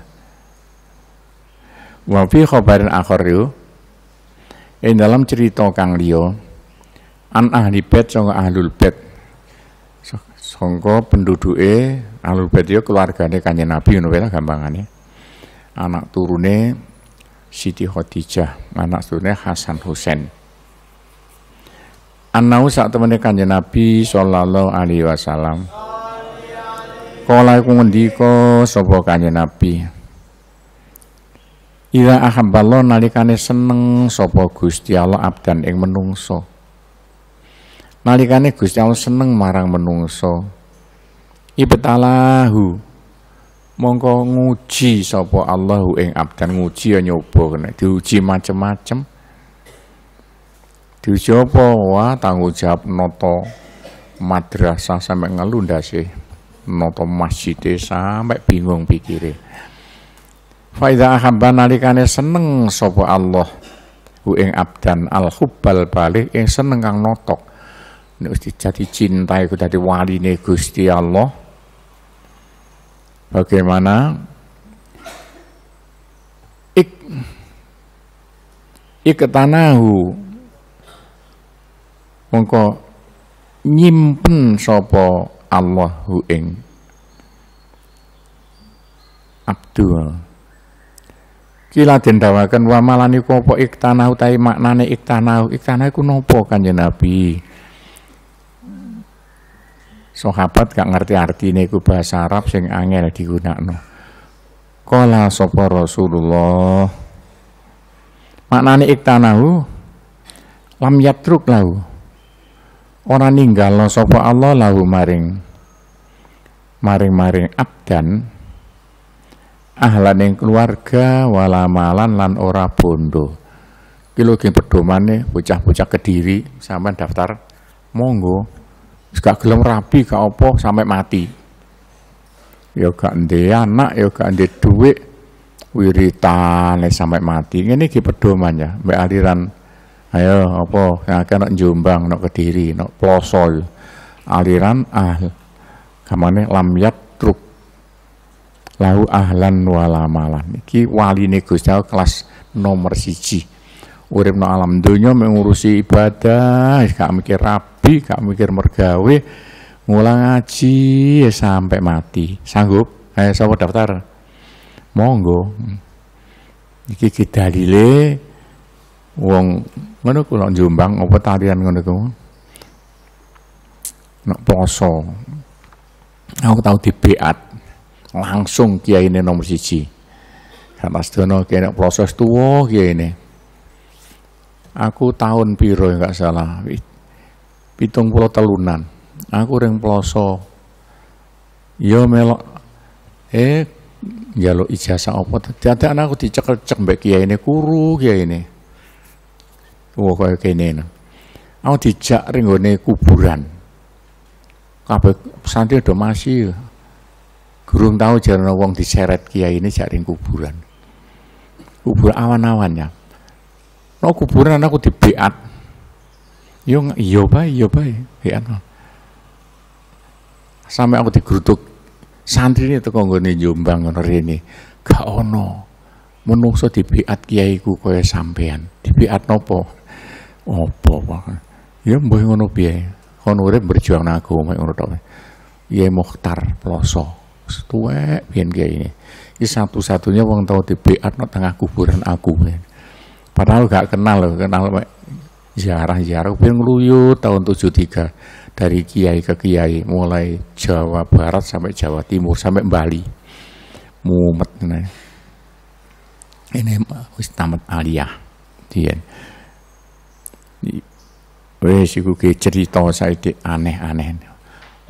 [SPEAKER 1] wa fi khabarin akhir yo dalam cerita kang liya an ahli bait sang ahlul bait sangka penduduk E Bait ya keluargane Kanjeng Nabi ngono wae gampangane. Anak turune Siti Khadijah, anak turune Hasan Husain. Anau saat temene Kanjeng Nabi sallallahu alaihi wasallam. Kala iku ngendika sapa Kanjeng Nabi. Ila ahamballah nalikane seneng sobo Gusti Allah abdan ing menungso nalikane Gusti Allah seneng marang menungso ibetalahu mongko nguji sapa Allahu ing abdan nguji ya nyoba kena diuji macem-macem diuji apa wah tanggung jawab noto madrasah sampai ngelunda sih, noto masjid sampai bingung pikire Faida ahabba nalikane seneng sopo Allah hu ing abdan al hubbal balik ing eh, seneng kang notok nek wis dadi cinta iku dadi Gusti Allah bagaimana ik iketanahu mongko nyimpen sopo Allah hueng. Abdul. kila dendawaken wa malani kopo iktanahu tai maknane iktanahu iktanahu iku napa kanjeng Nabi Sahabat gak ngerti artine iku bahasa Arab sing angel digunakno. Kola sapa Rasulullah. Maknane iktanahu lam yatruk lahu. Ora lo sapa Allah lahu maring maring-maring abdan ahlan yang keluarga walamalan lan ora bondo kilo pedomane bocah-bocah kediri sama daftar monggo gak gelem rabi gak apa sampai mati ya gak ndek anak ya gak ndek duit wiritan sampai mati Ini ki pedoman ya Mbak aliran ayo apa akan nak Jombang nak Kediri nak Ploso ya. aliran ah kamane lam truk lahu ahlan walamalan iki wali Gusti kelas nomor siji urip no alam dunia mengurusi ibadah gak mikir rapi rabi, gak mikir mergawe, ngulang ngaji ya sampai mati. Sanggup? Eh, sama daftar? Monggo. Iki kita dalile wong ngono kulo Jombang apa tarian ngono tuh nak poso. Aku tau beat langsung kia ini nomor siji. Karena sedono kiai proses tuwa kia ini. Aku tahun piro nggak ya salah, pitung pulau telunan aku ring peloso yo ya, melok eh jaluk ijazah apa anak aku dicekel-cek mbak kiai ini kuru kiai ini wah kayak kene aku dijak ring kuburan kabeh santri udah masih gurung tahu jalan wong diseret kiai ini jaring kuburan kubur awan-awannya no nah, kuburan anakku dibeat Yung iya bae, yo bae. Ya no. Sampai aku digrutuk santri ini teko nggone Jombang ngono rene. Gak ono. Menungso dibiat kiaiku kaya sampean. di Dibiat nopo? Opo wae. Ya mbah ngono piye? Kon urip berjuang naku, mek ngono tau, Kiai mohtar Ploso. Tuwek pian kiai ini. Iki satu-satunya wong tau dibiat nang tengah kuburan aku. Padahal gak kenal loh, kenal ziarah-ziarah kuping ngeluyur tahun 73 dari kiai ke kiai mulai Jawa Barat sampai Jawa Timur sampai Bali mumet nah. ini wis tamat aliyah dia wis iku ge cerita saiki aneh-aneh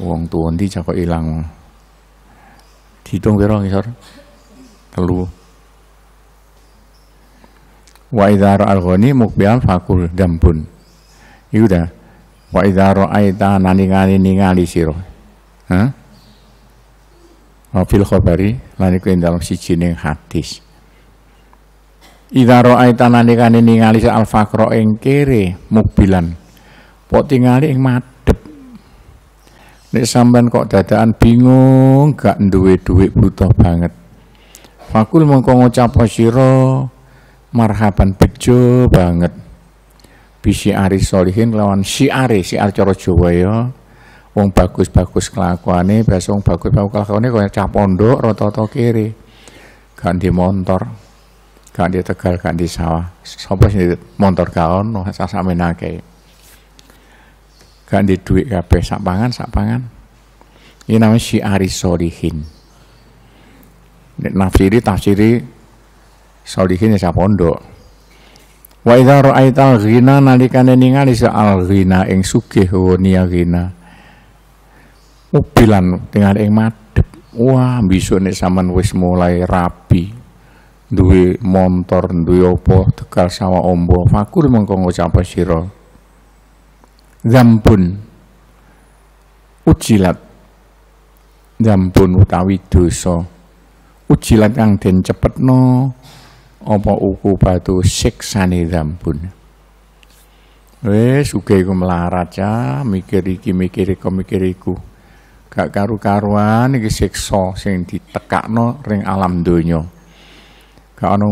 [SPEAKER 1] wong tuwa ndi cakok ilang ditung kira ngisor telu Wa idza ra'al ghani fakul dambun, Iku dah. Wa idza ra'aita ningali ningali sira. ha? Wa fil khabari lan iku dalam dalam sijining hadis. Idza ra'aita nalikane ningali sa al faqra ing kere mukbilan. Pok tingali ing madhep. Nek sampean kok dadaan bingung gak duwe duwe butuh banget. Fakul mengko ngucap siro marhaban bejo banget ari solihin lawan si ari coro Jawa ya wong bagus-bagus kelakuane biasa wong bagus-bagus kelakuane kaya cah pondok rata-rata kiri kan di motor kan di tegal kan di sawah sapa sing motor gak ono sasame nake kan di duit kabeh sak pangan sak pangan ini namanya si ari solihin nafsiri tafsiri solihin ya pondok wa idza ra'aita ghina nalikane ningali sa al ghina ing sugih nia ghina ubilan dengan ing madep. wah nih saman wis mulai rapi duwe montor duwe opo tegal sawah ombo fakul mengko ngucap sira zampun ujilat zampun utawi dosa ujilat kang den cepetno apa ukubatu siksane dzambun wis uga iku melarat ya mikir iki mikir iku mikir iku gak karu-karuan iki siksa sing ditekakno ring alam donya gak ana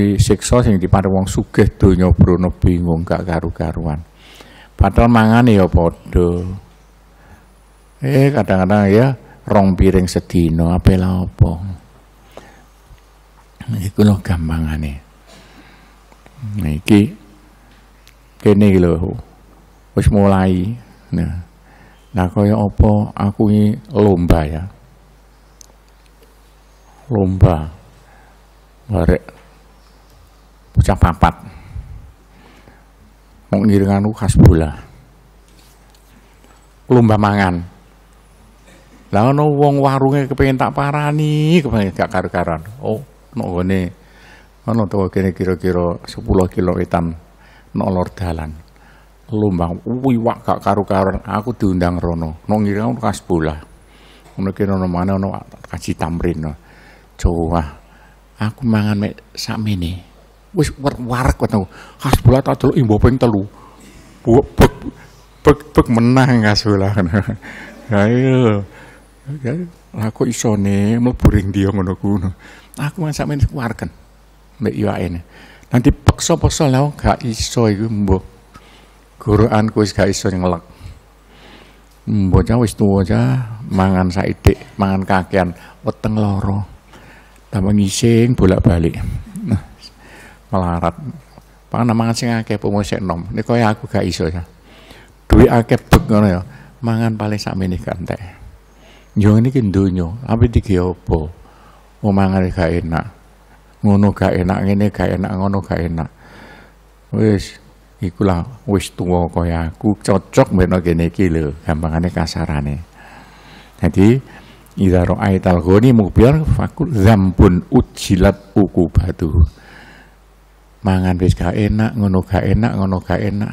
[SPEAKER 1] di siksa sing diparing wong sugih donya brono bingung gak karu-karuan padahal mangane ya padha eh kadang-kadang ya rong piring sedina apela apa, -apa. Iku lho gampangane. Nah iki kene iki lho wis mulai. Nah, nah kaya apa aku ini lomba ya. Lomba. Barek ucap papat. Mau ngiringan khas bola. Lomba mangan. Lah ana wong warunge kepengin tak parani, kepengin gak karu karan Oh, nek gone ana to kene kira-kira 10 kilo wetan nek lor dalan lumbang wiwak gak karu-karuan aku diundang rono nongirang ngira kas bola ngono kene ana mana ana kasih tamrin Jawa aku mangan mek sakmene wis warek kok kas bola tak delok imbo ping 3 bek bek bek menang kas bola ayo ya aku isone mau puring dia ngono kuwi Aku masak ini keluarkan. Mbak ini. Nanti pekso-pekso lah, gak iso itu mbok. Guruanku wis gak iso ngelak. Mboknya wis tuwa aja, ya. mangan saidik, mangan kakean, weteng loro. Tambah ngising bolak-balik. Nah, melarat. Pangan mangan sing akeh pomosek nom. Ini kaya aku gak iso ya. Duit akeh bek ngono ya. Mangan paling sak meneh kantek. Yo niki donya, ape iki apa? ngomongane gak enak ngono gak enak ngene gak enak ngono gak enak wis ikulah wis tua kaya aku cocok meno kene iki kasarane. gampangane kasarane jadi idza ra'aital ghani mubir fakul zambun uku batu. mangan wis gak enak ngono gak enak ngono gak enak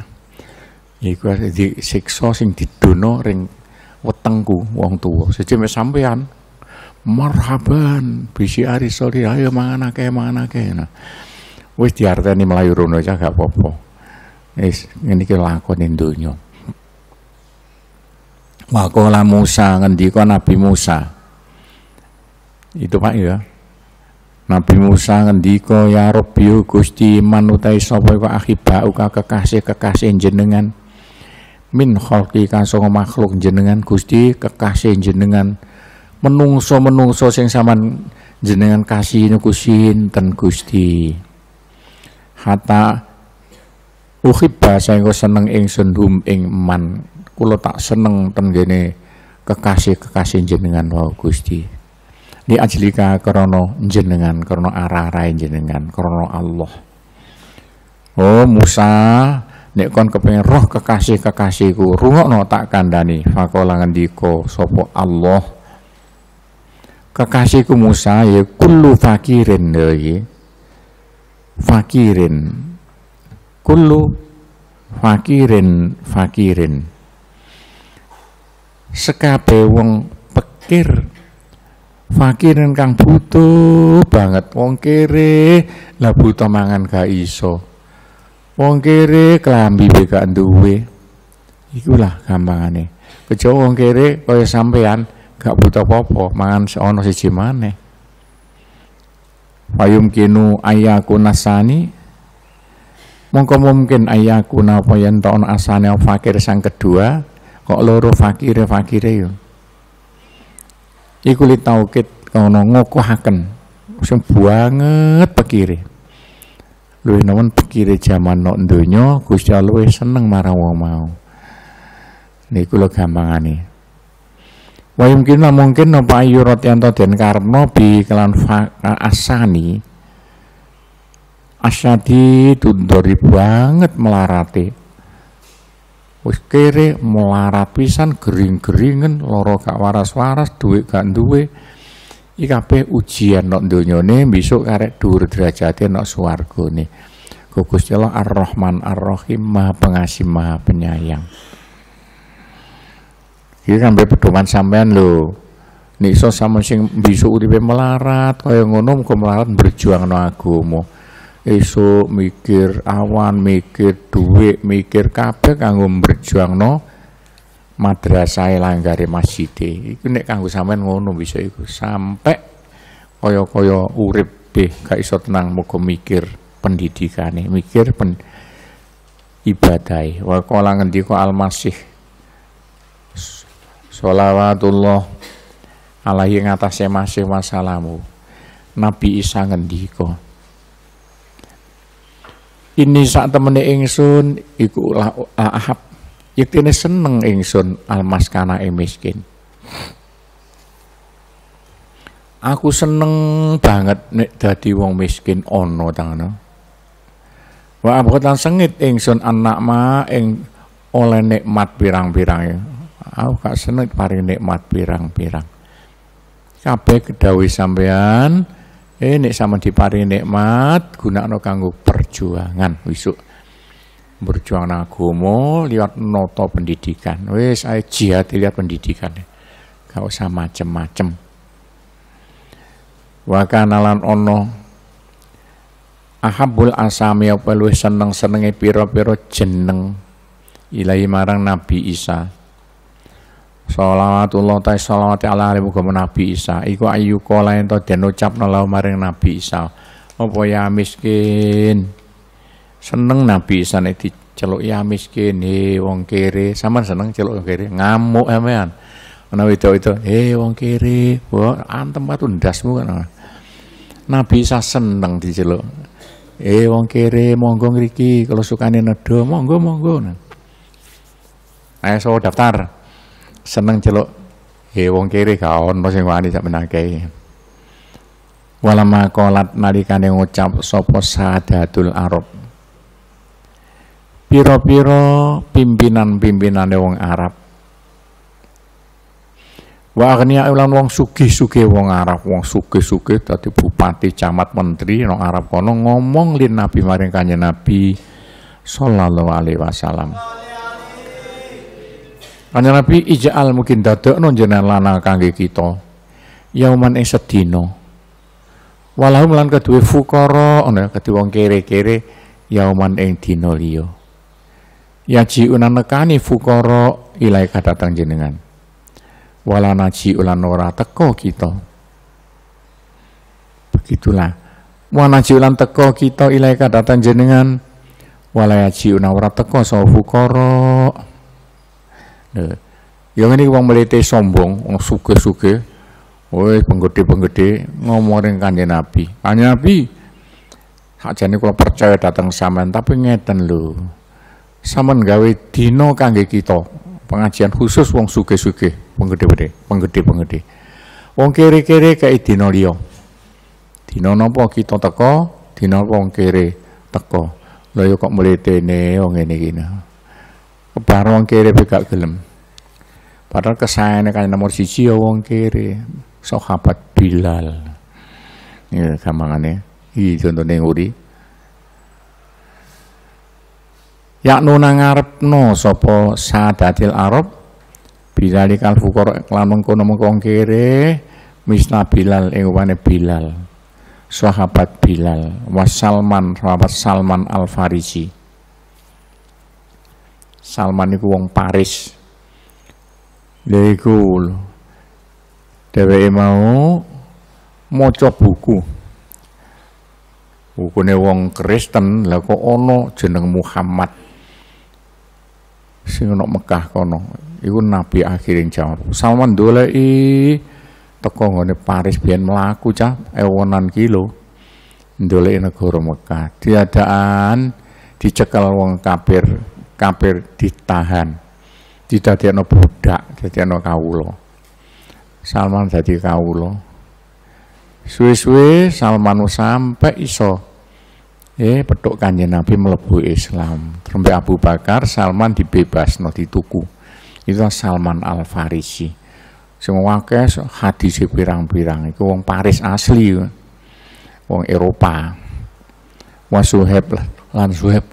[SPEAKER 1] iku di sing didono ring wetengku wong tua sejem sampean marhaban bisi ari sori ayo mangan akeh mangan akeh nah wis diarteni melayu rono aja gak apa-apa wis ngene iki lakone donya Wakola Musa ngendika Nabi Musa itu Pak ya Nabi Musa ngendika ya Rabbi oh Gusti manutai sapa iku akhiba uka kekasih-kekasih jenengan min khalqi kang makhluk jenengan Gusti kekasih jenengan menungso-menungso sing saman jenengan kasih nukusin ten Gusti. Hatta uhibba saya seneng ing sendum ing man. kulo tak seneng ten tenggene kekasih-kekasih jenengan wau Gusti. Di ajlika krana jenengan, krana arah arah jenengan, krana Allah. Oh Musa, nek kon kepengen roh kekasih-kekasihku, no tak kandani, fakolangan diko sopok Allah kekasihku Musa ya kullu fakirin ya, ya fakirin kullu fakirin fakirin sekabe wong pekir fakirin kang butuh banget wong kere lah buta mangan iso wong kere kelambi bekak duwe ikulah gampangane kejauh wong kere kaya sampean gak butuh apa-apa mangan seono siji maneh Payum kinu ayaku nasani mongko mungkin ayaku napa yen ta asane fakir sang kedua kok loro fakire fakire yo iku li taukid ana ngokohaken sing banget pikire luwih nemen pikire jaman nok donya Gusti Allah seneng marang wong mau niku lho gampangane Wa lah mungkin napa yurat yanto den karno bi kelan asani asyadi tundori banget melarate wis kere melarat pisan gering-geringen loro gak waras-waras duit gak duwe ikape ujian nok donyane besok karek dhuwur derajate nok nih, Gusti Allah Ar-Rahman Ar-Rahim Maha Pengasih Maha Penyayang Iki sampe pedoman sampean lho. Nikso sama sing bisa uripe melarat kaya ngono muga melarat berjuangno agama. iso mikir awan, mikir duit, mikir kabeh kanggo berjuangno madrasah langgare masjid. Iku nek kanggo sampean ngono bisa iku sampe kaya-kaya urip deh gak iso tenang muga mikir pendidikane, mikir pen ibadai Wa qala ngendika Al-Masih Salawatullah alaihi ngatasé masih wasalamu. Nabi Isa ngendika. Ini saat temennya ingsun iku Ahab. Yektene seneng ingsun almas kanae miskin. Aku seneng banget nek dadi wong miskin ana tangana. Wa abghatan sengit ingsun anak ma ing oleh nikmat pirang-pirange. Aku gak seneng paring nikmat pirang-pirang. Kabeh kedawi sampean eh nek sampean diparing nikmat gunakno kanggo perjuangan wisuk. Berjuang agama liwat noto pendidikan. Wis ae jihad lihat pendidikan. Gak usah macem-macem. Wakanalan ono ahabul asami apa lu seneng-senenge piro-piro jeneng ilahi marang Nabi Isa Sholawatullah ta'ala salawati ala alimu Nabi Isa Iku ayu kola yang tau dan ucap nolau maring Nabi Isa Apa ya miskin Seneng Nabi Isa nih diceluk ya miskin He wong kiri Sama seneng celuk wong kiri Ngamuk emean Nah itu itu He wong kiri Bo, antem patu ndasmu kan Nabi Isa seneng diceluk He wong kiri monggo ngriki Kalau sukane nedo monggo monggo nah, Ayo so daftar seneng celuk he wong kiri gak ono sing wani sak menake walama kolat nalikane ngucap sopo sadatul arab piro-piro pimpinan pimpinan wong arab wa agnia ulan wong sugih-sugih wong Arab wong sugih-sugih tadi bupati camat menteri wong Arab kono ngomong lin nabi maring kanjeng nabi sallallahu alaihi wasallam Kanjeng Nabi ija'al mungkin non jenengan lana kangge kita. Yauman ing sedina. walau melan kedua fuqara ana kedua wong kere-kere yauman ing dina liya. Yaji unan nekani fukoro ilai kadatang jenengan. Wala naji ulan ora teko kita. Begitulah. Wa naji ulan teko kita ilai kadatang jenengan. ya yaji unan ora teko sawu fuqara yang ya ini wong melete sombong, wong suke suke, woi penggede-penggede ngomongin kanjeng Nabi. Kanjeng Nabi ini kula percaya datang saman tapi ngeten lo, saman gawe dino kangge kita pengajian khusus wong suke suke, penggede-penggede, penggede-penggede. Wong kere-kere kayak dino liya. dino nopo kita teko, dina wong kere teko. Lha ya kok mletene wong ini iki. Nah kebar wong kere begak gelem padahal kesayane kan nomor siji ya wong kere sahabat Bilal ya kamangane iki contone nguri yak nuna no sopo sadatil arab bilalikal fukor lan kono mengkong kere misna bilal ing bilal sahabat bilal wasalman sahabat salman al farisi Salman iku wong Paris. Lha iku dheweke mau maca buku. Bukune wong Kristen, lha kok jeneng Muhammad sing ono Mekah kono. Iku nabi akhirin jawab. Salman i teko ngene Paris biyen mlaku cah ewonan kilo. Ndoleki negara Mekah. Diadaan dicekal wong kafir kafir ditahan tidak no budak no Kaulo, Salman Tadi Kaulo, suwe-suwe Salman sampai iso eh petuk kanjeng Nabi melebu Islam sampai Abu Bakar Salman dibebas dibebasno dituku itu Salman Al Farisi semua kes hadis pirang-pirang itu wong Paris asli wong Eropa wong Suheb lah, lan Suheb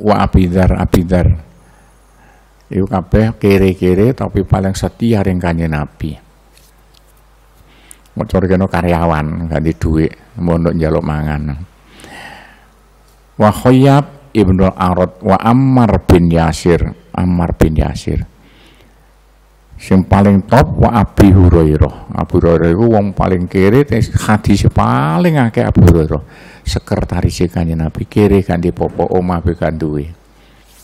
[SPEAKER 1] wa abidar abidar itu kabeh kere kere tapi paling setia ring kanjeng Nabi Mau kena karyawan ganti duit mau jaluk mangan wa khoyab ibnu arad wa ammar bin yasir ammar bin yasir sing paling top wa Abi Hurairah Abu Hurairah itu wong paling kiri hadis paling akeh Abu Hurairah sekretaris kanjeng Nabi kiri kan di popo oma be kan duwe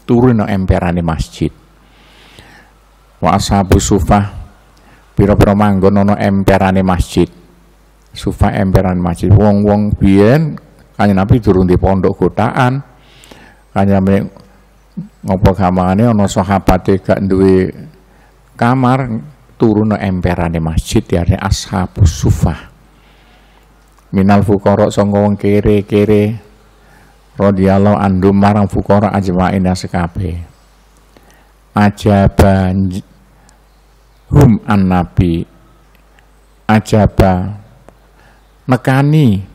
[SPEAKER 1] turun no di masjid wa ashabu sufah piro no manggon ana emperane masjid sufa emperan masjid wong-wong bien kanjeng Nabi turun di pondok kotaan kanjeng Nabi ngopo kamane ono sahabat gak duwe kamar turun no di masjid ya ashabu sufah minal fukoro songong wong kere-kere radhiyallahu andum marang fukara ajmain sekabe ajaba hum an nabi ajaba nekani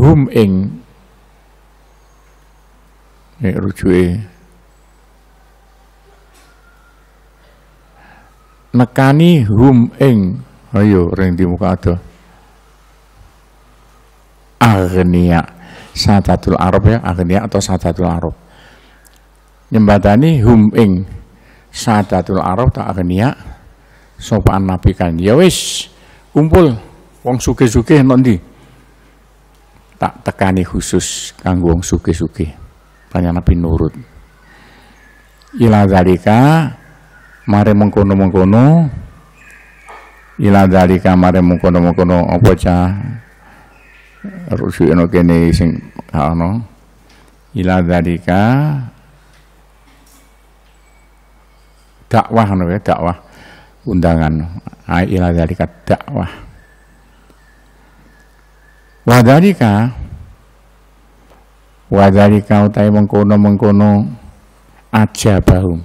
[SPEAKER 1] hum ing ini rujui nekani hum ing ayo ring di muka aduh agnia sadatul arab ya agnia atau sadatul arab nyembatani hum ing sadatul arab tak agnia sopan napikan ya wis kumpul wong suke-suke nanti tak tekani khusus kanggo wong suke-suke tanya nabi nurut ila dalika mare mengkono-mengkono ila dalika mare mengkono-mengkono apa cah rusukno kene sing ana ila dalika dakwah ngono ya dakwah undangan ai ila dalika dakwah wa dalika wa dalika utai mengkono mengkono aja bahum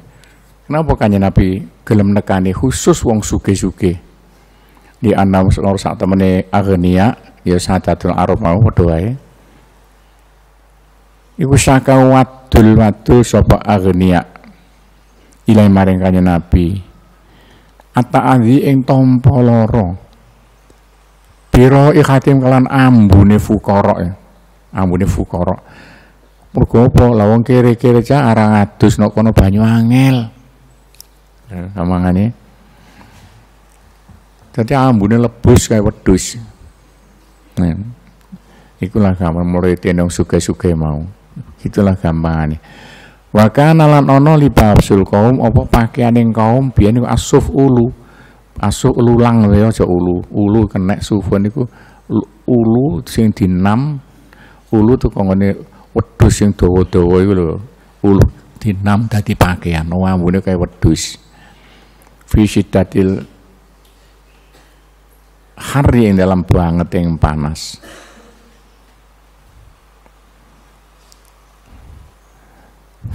[SPEAKER 1] kenapa kanjeng Nabi gelem nekani khusus wong suge-suge di anak saat temene agenia ya sadatul aruf mau berdoa wae iku saka wadul watu sopa agniak ilai maring nabi ata adi ing tompo loro biro ikhatim kelan ambune fukoro ya ambune fukara mergo apa lawang kiri kiri cah arang adus no kono banyu angel nah, samangane ambu ambune lebus kayak wedus. Nah, ikulah gambar murid yang suge-suge mau. Itulah gampangannya. Waka nalan ono lipa libasul kaum apa pakaianing kaum biar niku asuf ulu. Asuf lulang ya jauh ulu. Ulu kena sufun niku ulu sing dinam ulu teko ngene wedus sing dawa-dawa iku Ulu dinam tadi pakaian. Wambune kayak wedus, fisik syiddatil hari yang dalam banget yang panas.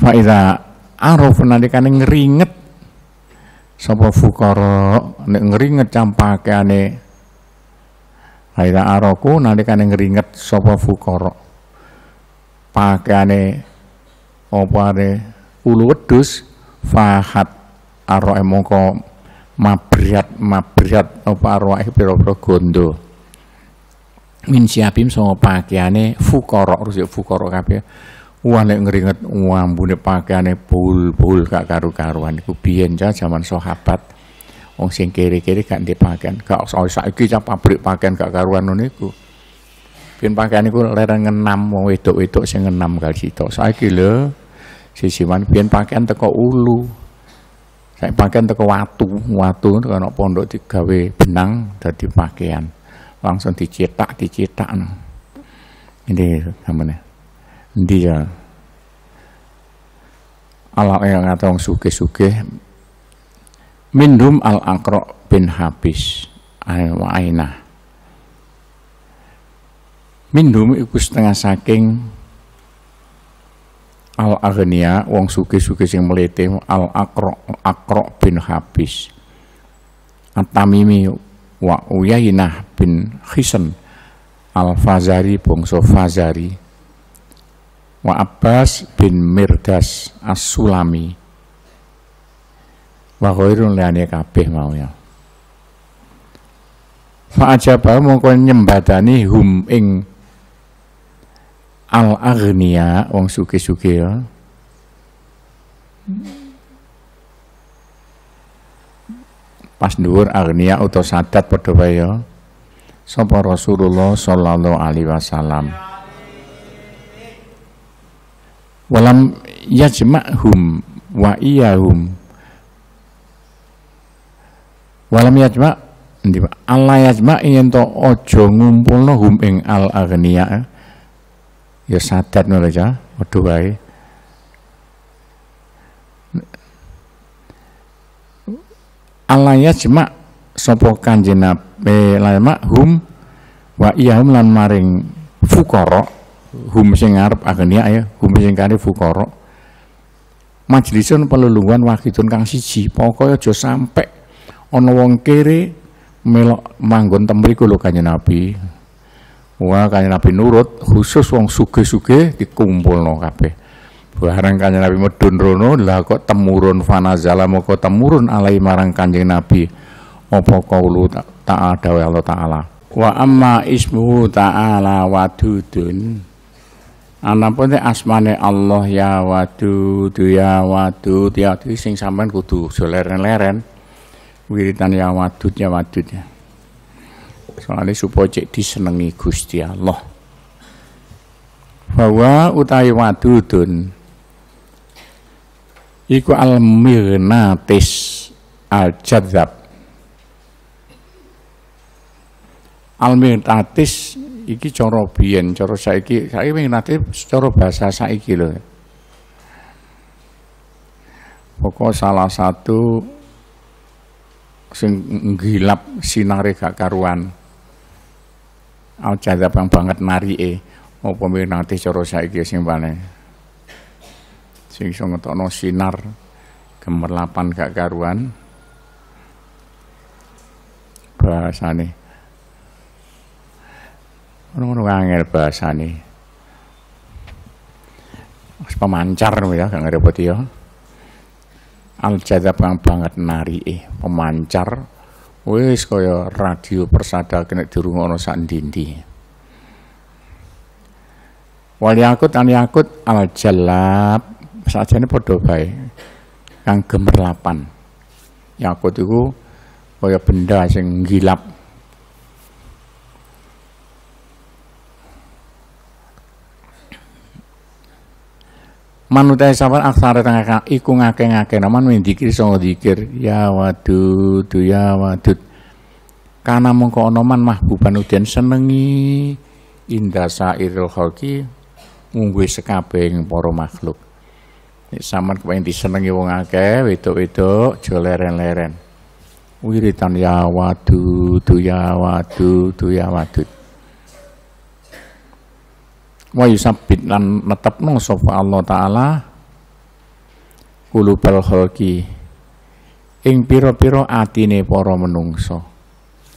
[SPEAKER 1] Faida aruf nalikane ngeringet sapa fukara nek ngeringet campakane Faida aroku nalikane ngeringet sapa fukara pakane opare ulu wedhus fahat aroe mongko mabriat mabriat apa arwahe piro piro gondo min siabim sanga pakaiane fuqara rusuk fukorok kabeh wah ngeringet ambune pakaiane bul-bul kak karu-karuan iku biyen ja zaman sahabat wong sing kiri-kiri kan di pakaian gak oh, saiki cah pabrik pakaian kak karuan ngono iku pakaian iku lereng enam wong wedok-wedok sing enam kali itu saiki lo, sisiman biyen pakaian teko ulu Saiki pakaian teko watu, watu itu ana pondok digawe benang dadi pakaian. Langsung dicetak, dicetak. Ini sampeyan. Endi ya? ala yang wong suge suge minum al akro bin Habis Ayo Ainah. minum iku setengah saking al aghnia wong suki-suki sing melete al akro akro bin habis atamimi wa uyainah bin khisan al fazari bongso fazari wa abbas bin mirdas as-sulami wa khairun liane kabeh mau ya fa ajaba mongko nyembatani hum ing al agnia wong suki-suki ya pas dhuwur agnia utawa sadat padha wae ya sapa Rasulullah sallallahu alaihi wasallam walam yajma'hum wa iyahum walam yajma' Allah yajma' yen to aja ngumpulno hum ing al eh? ya sadat ngono ya Alayat wae alaya jemak sapa kanjeng nabi hum wa iya hum lan maring fukara hum sing arep agnia ya hum sing kare fukara majlisun pelulungan wakidun kang siji pokoke aja sampe ana wong kere melok manggon temriku kanjeng nabi Wah kanjeng Nabi nurut khusus wong suge sugih dikumpulno kabeh. Barang kanjeng Nabi medun rono lah kok temurun fanazala moko temurun alai marang kanjeng Nabi. opo kaulu ta'ala wa Allah ta'ala. Wa amma ismu ta'ala wadudun. Anapun asmane Allah ya wadud ya wadud ya wadud sing sampean kudu leren-leren. Wiritan ya wadud ya wadud ya soalnya supaya cek disenangi Gusti Allah bahwa utai wadudun iku al mirnatis al jadzab al mirnatis iki coro biyen coro saiki saiki mirnatis bahasa saiki loh pokok salah satu sing nggilap sinare gak karuan aja yang banget nari narike eh. apa minati cara saiki sing paling sing iso ngetokno sinar gemerlapan gak karuan bahasane ngono-ngono angel bahasane nih pemancar ya gak ngerepoti ya al jadzab banget nari eh pemancar wis kaya radio persada kena dirungokno sak ndi-ndi wal yakut an yakut al jalab sajane padha bae kang gemerlapan yakut ya iku kaya benda sing ngilap man utahe sampean aksare tengah iku ngake-ngake naman mendikir songo dikir ya wadud ya wadud kana mongko onoman mah mahbuban udian senengi indah sairul khalqi mungguh sekabeng poro makhluk nek sampean kepengin disenengi wong akeh wedok-wedok aja leren-leren wiritan ya wadud ya wadud ya wadud wa yusabbit lan netepno sapa Allah taala kulubal khalqi ing pira-pira atine para menungsa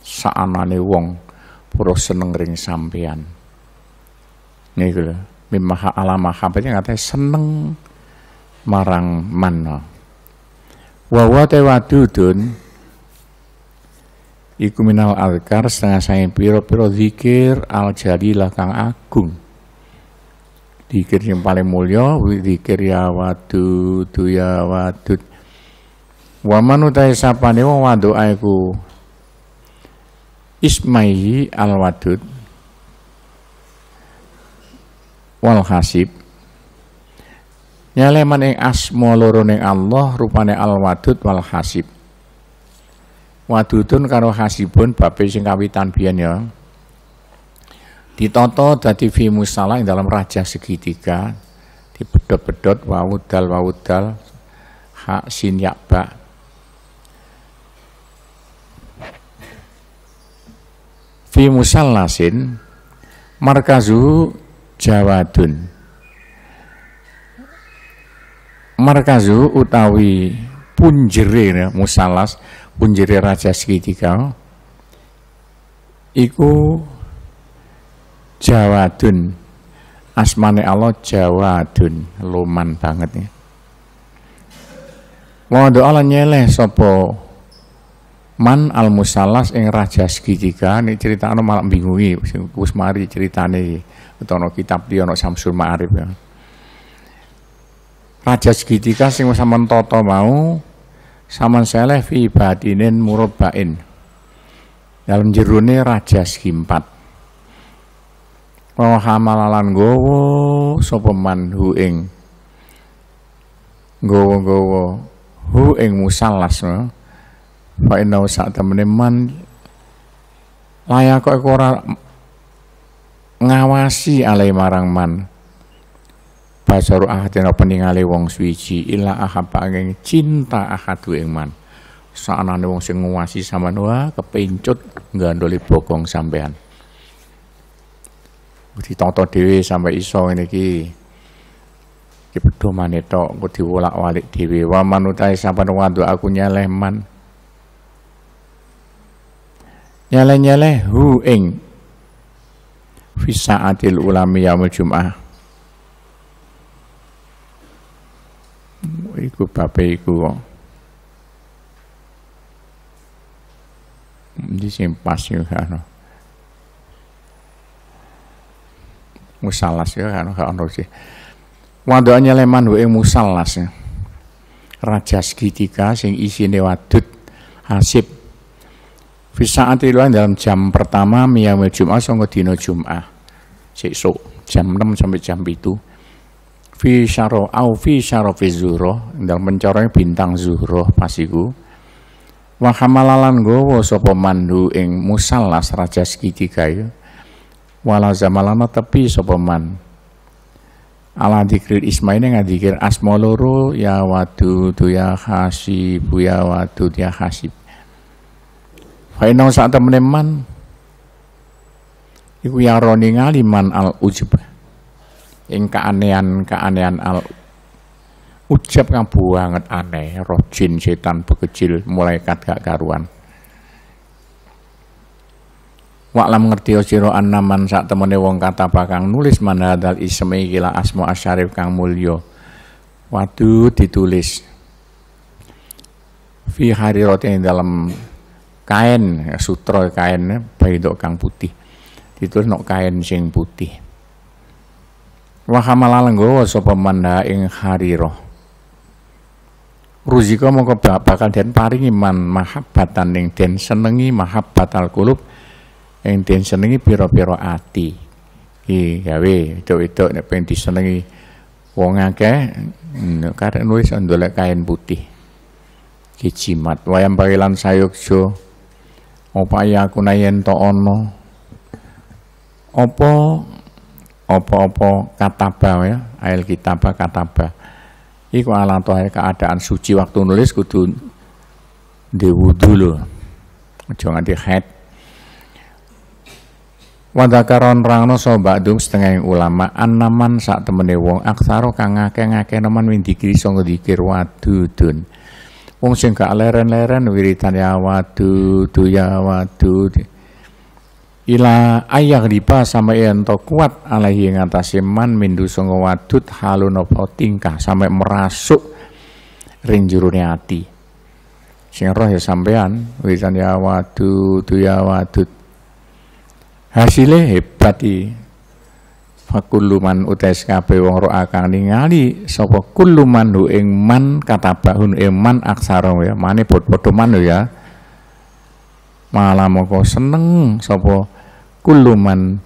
[SPEAKER 1] saanane wong poro seneng ring sampean niku lho mimaha alama khabare ngate seneng marang mana wawa wa wadudun iku minal alkar setengah sayang piro-piro zikir al jadilah kang agung dikir yang paling mulia dikir ya wadud ya wadud wa man utai sapane wong wadu iku ismaihi al wadud wal hasib nyaleman ing asma loro ning Allah rupane al wadud wal hasib wadudun karo hasibun pun sing kawitan biyen ya Ditoto dadi fi musala ing dalam raja segitiga dibedot-bedot waudal waudal hak sin yakba fi musallasin markazu jawadun markazu utawi punjere musalas punjere raja segitiga iku Jawadun. Asmane Allah Jawadun, luman banget ya. Wadu Allah nyeleh sopo man al musalas ing raja segitiga ini cerita anu malam bingungi wis mari ceritane utono kitab dia ono Samsul Ma'arif ya. Raja segitiga sing saman toto mau saman seleh fi batinin murubain Dalam jerune raja segi empat wa hamalalan gowo sapa man hu ing gowo-gowo hu ing musallas no? Pak temenin man layak kok ora ngawasi alai marang man basaru ahadin apa wong suici ila ahaba angin cinta ahadu ing man saanane wong sing ngawasi sampean wah kepencut gandoli bokong sampean tonton dewi sampai iso ini ki ki mana itu aku diwolak-walik dewi wa manutai sampai wandu aku nyaleh man nyaleh nyaleh hu ing visa adil ulami yaumul jum'ah iku bape iku kok pas yo kan musalas ya kan gak ono sih wadone leman wae musalas ya. raja segitiga sing isine wadud hasib Fisaat ilan dalam jam pertama miyamil Jum'ah sangka dino Jum'ah. Sesuk jam 6 sampai jam itu, Fi syaro au fi syaro fi zuhro dalam mencorongnya bintang zuhro pasiku. Wa hamalalan gowo sapa mandu ing musallas raja segitiga yo ya wala zamalana tepi sopeman ala dikrit isma ini ngadikir asma loro ya tu ya hasib ya wadu ya hasib Fainau saat temen man Iku ya roni ngaliman al ujib yang keanehan-keanehan al Ujab kan banget aneh Roh jin setan pekecil Mulai kat gak karuan Wa'lam ngerti sira annaman sak temene wong kata bakang nulis dal isme iki asmo asyarif kang mulyo. Wadu ditulis. Fi hariratin dalam kain sutra kain dok kang putih. Ditulis nok kain sing putih. Wahamala hamala lenggawa pemanda ing ing roh. ruziko mau bakal den paringi man mahabbatan ning den senengi mahabbatal kulub yang disenengi piro-piro ati i gawe itu-itu nek pengen disenengi wong akeh karek nulis ndolek kain putih kicimat wayang pailan sayogja apa ya aku yen to ana opo opo apa kataba ya ail kitaba kataba iku alatohe ya, keadaan suci waktu nulis kudu dewudu lho aja nganti Wadakaron rangno so dum setengah ulama naman saat temene wong aksaro kang akeh-akeh nemen songo dikiri kiri dikir wadudun. Wong sing gak leren-leren wiritan ya wadudu ya wadud. Ila ayah riba sama yen to kuat alaihi ing man mindu sanga wadud halun apa tingkah sampe merasuk ring jurune ati. Sing roh ya sampean wiritan ya wadud ya wadud. Hasilnya hebat i. Fakuluman utais kabeh wong ro akang ningali sopo kuluman hu ing man katabahun man aksara ya. Mane padha man ya. Malah moko seneng sopo kuluman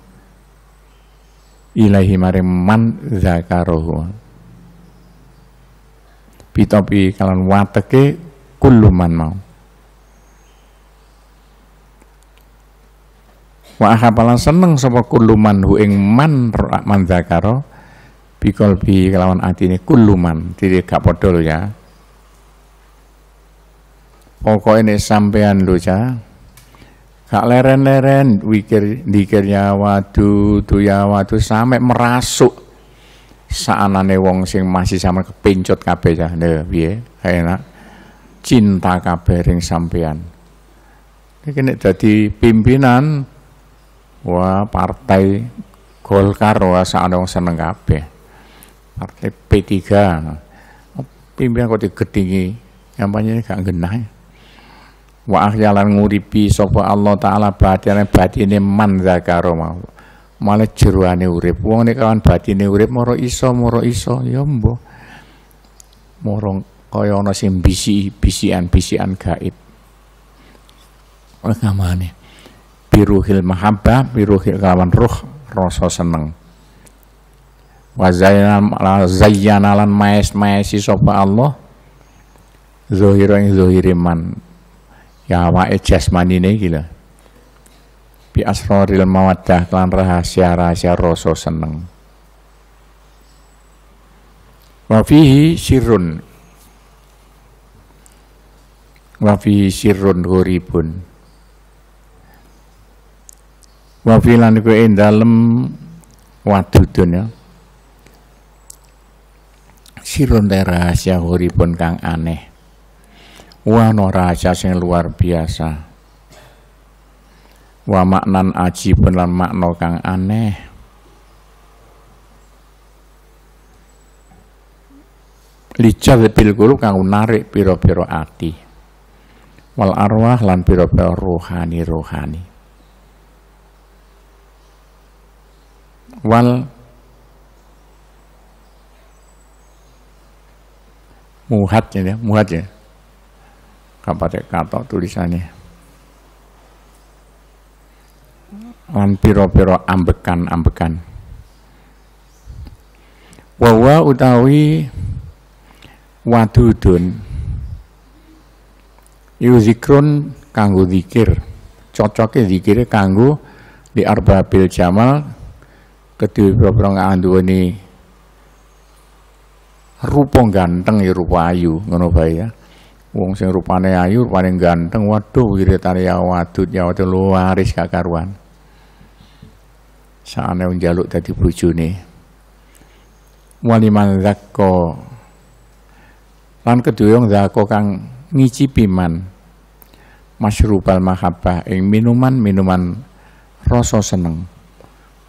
[SPEAKER 1] ilahi maring man zakarohu. kalan wateke kuluman mau. wa akhapala seneng sapa kuluman hu ing man man zakaro bikol bi kelawan atine kuluman tidak gak podol ya Pokok ini sampean lu ya gak leren-leren wikir dikir ya wadu tu ya wadu sampe merasuk saanane wong sing masih sama kepincut kabeh ya ne piye enak cinta kabeh ring sampean iki nek pimpinan wah partai Golkar wah seandong seneng kabeh partai P3 pimpinan kok digedingi yang panjangnya gak genah wa ahyalan nguripi sapa Allah taala batine batine man zakaro mau malah jeruane urip wong nek kawan batine urip moro iso moro iso ya mbok moro kaya ana sing bisi bisian bisian gaib ora kamane biruhil mahabbah biruhil kelawan ruh rasa seneng wa zayyana lan maes-maesi sapa Allah zuhira ing zuhiri man ya awake jasmanine iki lho bi asraril mawaddah lan rahasia-rahasia rasa seneng wa fihi sirrun wa fihi sirrun horibun wafilan ku ing dalem wadudun ya sirun rahasia pun kang aneh wano rahasia sing luar biasa wa maknan ajibun lan makna kang aneh lijab bil kulub kang narik piro-piro ati wal arwah lan piro-piro rohani-rohani wal muhat ya, muhat ya. ya. Kapatek katok tulisannya. Lan piro-piro ambekan-ambekan. Wawa utawi wadudun iku zikrun kanggo zikir. cocoknya zikirnya kanggo di arbabil jamal kedhewe ini rupa ganteng ya rupa ayu ngono bae ya wong sing rupane ayu rupane ganteng waduh wiritane ya wadut ya wadut luaris kakaruan saane njaluk dadi bojone wali manzakko lan kedua yang zako kang ngicipi man masyrubal mahabbah ing minuman-minuman rasa seneng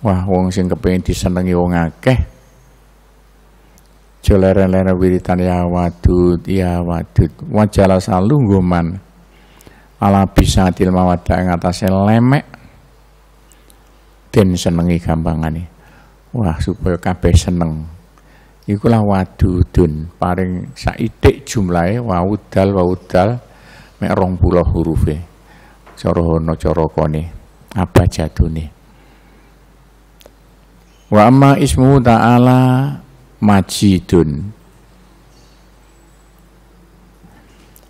[SPEAKER 1] Wah, wong sing kepengin disenengi wong akeh. Jolere-lere wiritan ya wadud, ya wadud. Wajala salu goman. Ala bisa tilma wadah ing atase lemek. Den senengi gampangane. Wah, supaya kabeh seneng. Ikulah wadudun paring saitik jumlahe waudal waudal mek 20 hurufe. Cara ana cara kone abad jatune. Wa amma ismu ta'ala majidun.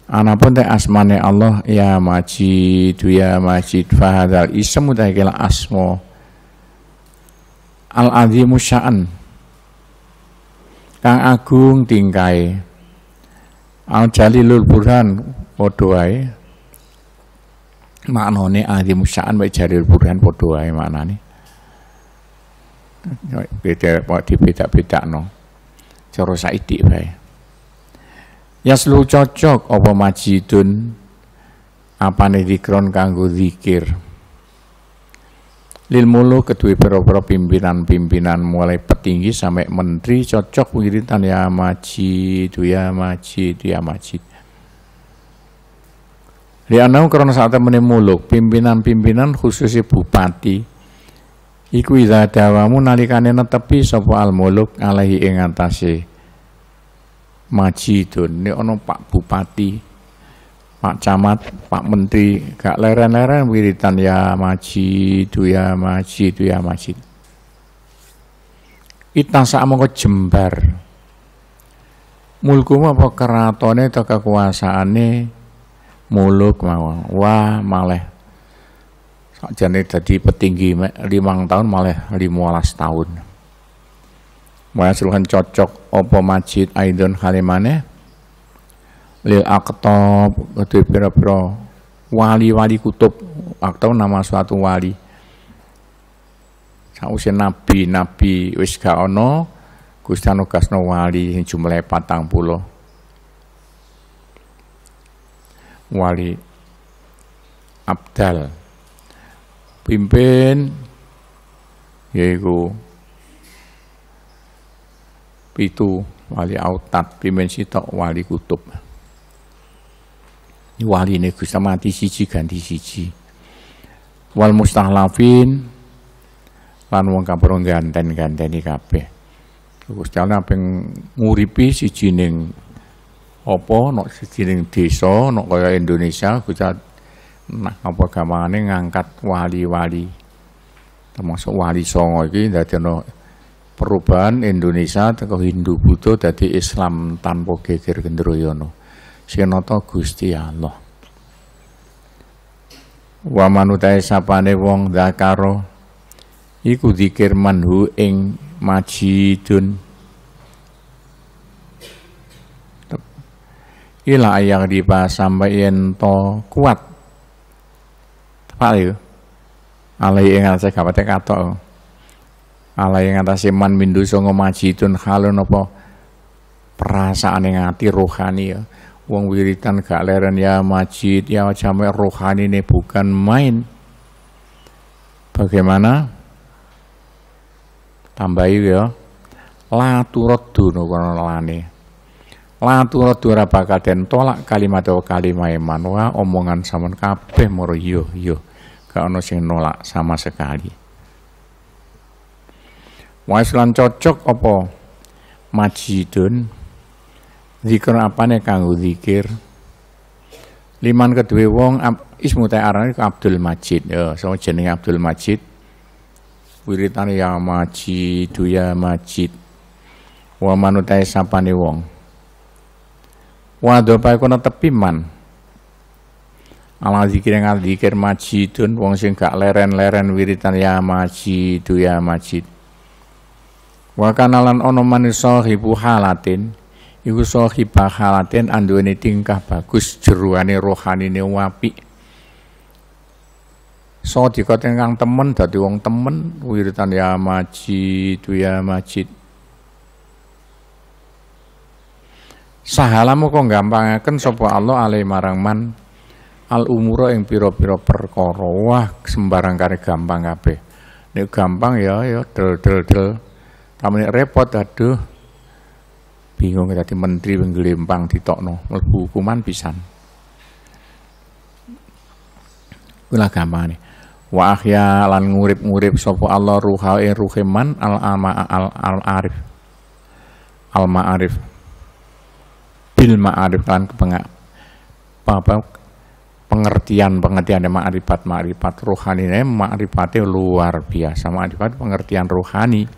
[SPEAKER 1] Anapun teh asmane Allah ya majid ya majid fahadal ismu tahkil asmo al azimu sya'an kang agung tingkai al jalilul burhan padha wae maknane azimu sya'an Baik jalilul burhan padha maknanya beda di beda beda no Cara baik yang selalu cocok apa majidun nih dikron kanggo zikir. Lil mulu ketui pro pimpinan-pimpinan mulai petinggi sampai menteri cocok wiritan ya majid, ya majid, ya majid. Lianau karena saatnya menemuluk pimpinan-pimpinan khususnya bupati, iku iza dawamu nalikane netepi sapa almuluk muluk ing atase majidun ne ana Pak Bupati Pak Camat Pak Menteri gak leren-leren wiritan ya majid, ya, ya majid, ya majid sak mongko jembar mulkumu apa keratone atau kekuasaane muluk mawon wah malah. Jadi tadi petinggi limang tahun malah limolas tahun. Maya suruhan cocok opo masjid aidon halimane lil aktob kedua pira-pira wali-wali kutub aktob nama suatu wali sausia nabi nabi wis gak ono Gusti kasno wali jumlahnya Patang pulo. wali abdal pimpin yaiku pitu wali autat pimpin sitok wali kutub wali ini Gusti mati siji ganti siji wal mustahlafin lan wong kapro ganten-ganteni kabeh Gusti Allah ping nguripi siji ning opo, nok siji ning desa nok kaya Indonesia Gusti Nah, apa gamane ngangkat wali-wali. Termasuk wali songo iki dadekno perubahan Indonesia teko Hindu Buddha dadi Islam tanpa geger gendroyono. Sinata Gusti Allah. Wa manutai sapane wong Dakaro iku dikir manhu ing majidun ila ayang dipa sampai ento kuat apa itu? Alai ing atase kapate katok. Alai ing atase man mindu songo tun halun apa perasaan yang ati rohani yo, Wong wiritan gak leren ya majid ya jamek rohani ini bukan main. Bagaimana? Tambahi ya. La turaddu no lani, Laturaddu ora bakal den tolak kalimat wa kalimat man wa omongan sampean kabeh moro yo yo gak ono sing nolak sama sekali wais lan cocok apa majidun zikir apane kanggo zikir liman kedua wong ismu arane Abdul Majid ya so jeneng Abdul Majid wiritan ya Majid ya Majid wa manutai sapane wong wa dopae kono tepiman ala zikir yang zikir majidun wong sing gak leren-leren wiritan ya majidu ya majid wa kanalan ono manis sahibu halatin iku sohibah halatin anduweni tingkah bagus jeruane rohani ini wapi so, kang temen dadi wong temen wiritan ya majid ya majid sahalamu kok gampangaken sapa Allah alaih marang man al umuro yang piro piro perkara wah sembarang kare gampang kabeh Ini gampang ya ya del del del Tapi ini repot aduh bingung tadi menteri penggelimpang tokno melbu hukuman pisan kula gampang nih wa ya, lan ngurip-ngurip sapa Allah ruha ing e ruhiman al ama al, al arif al ma'arif bil ma'arif lan kepengak apa pengertian-pengertian ma'rifat-ma'rifat rohani ini ma'rifatnya luar biasa ma'rifat pengertian rohani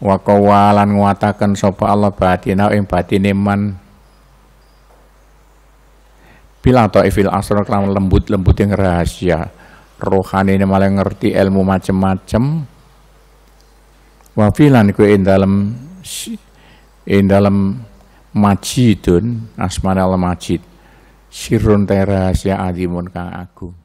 [SPEAKER 1] wa qawalan nguataken sapa Allah batina ing batine man bila atau ifil asro kelawan lembut-lembut yang rahasia rohani ini malah ngerti ilmu macem-macem wafilan ku in dalam in dalam majidun asmana dalam majid sirun teras ya adimun kang agung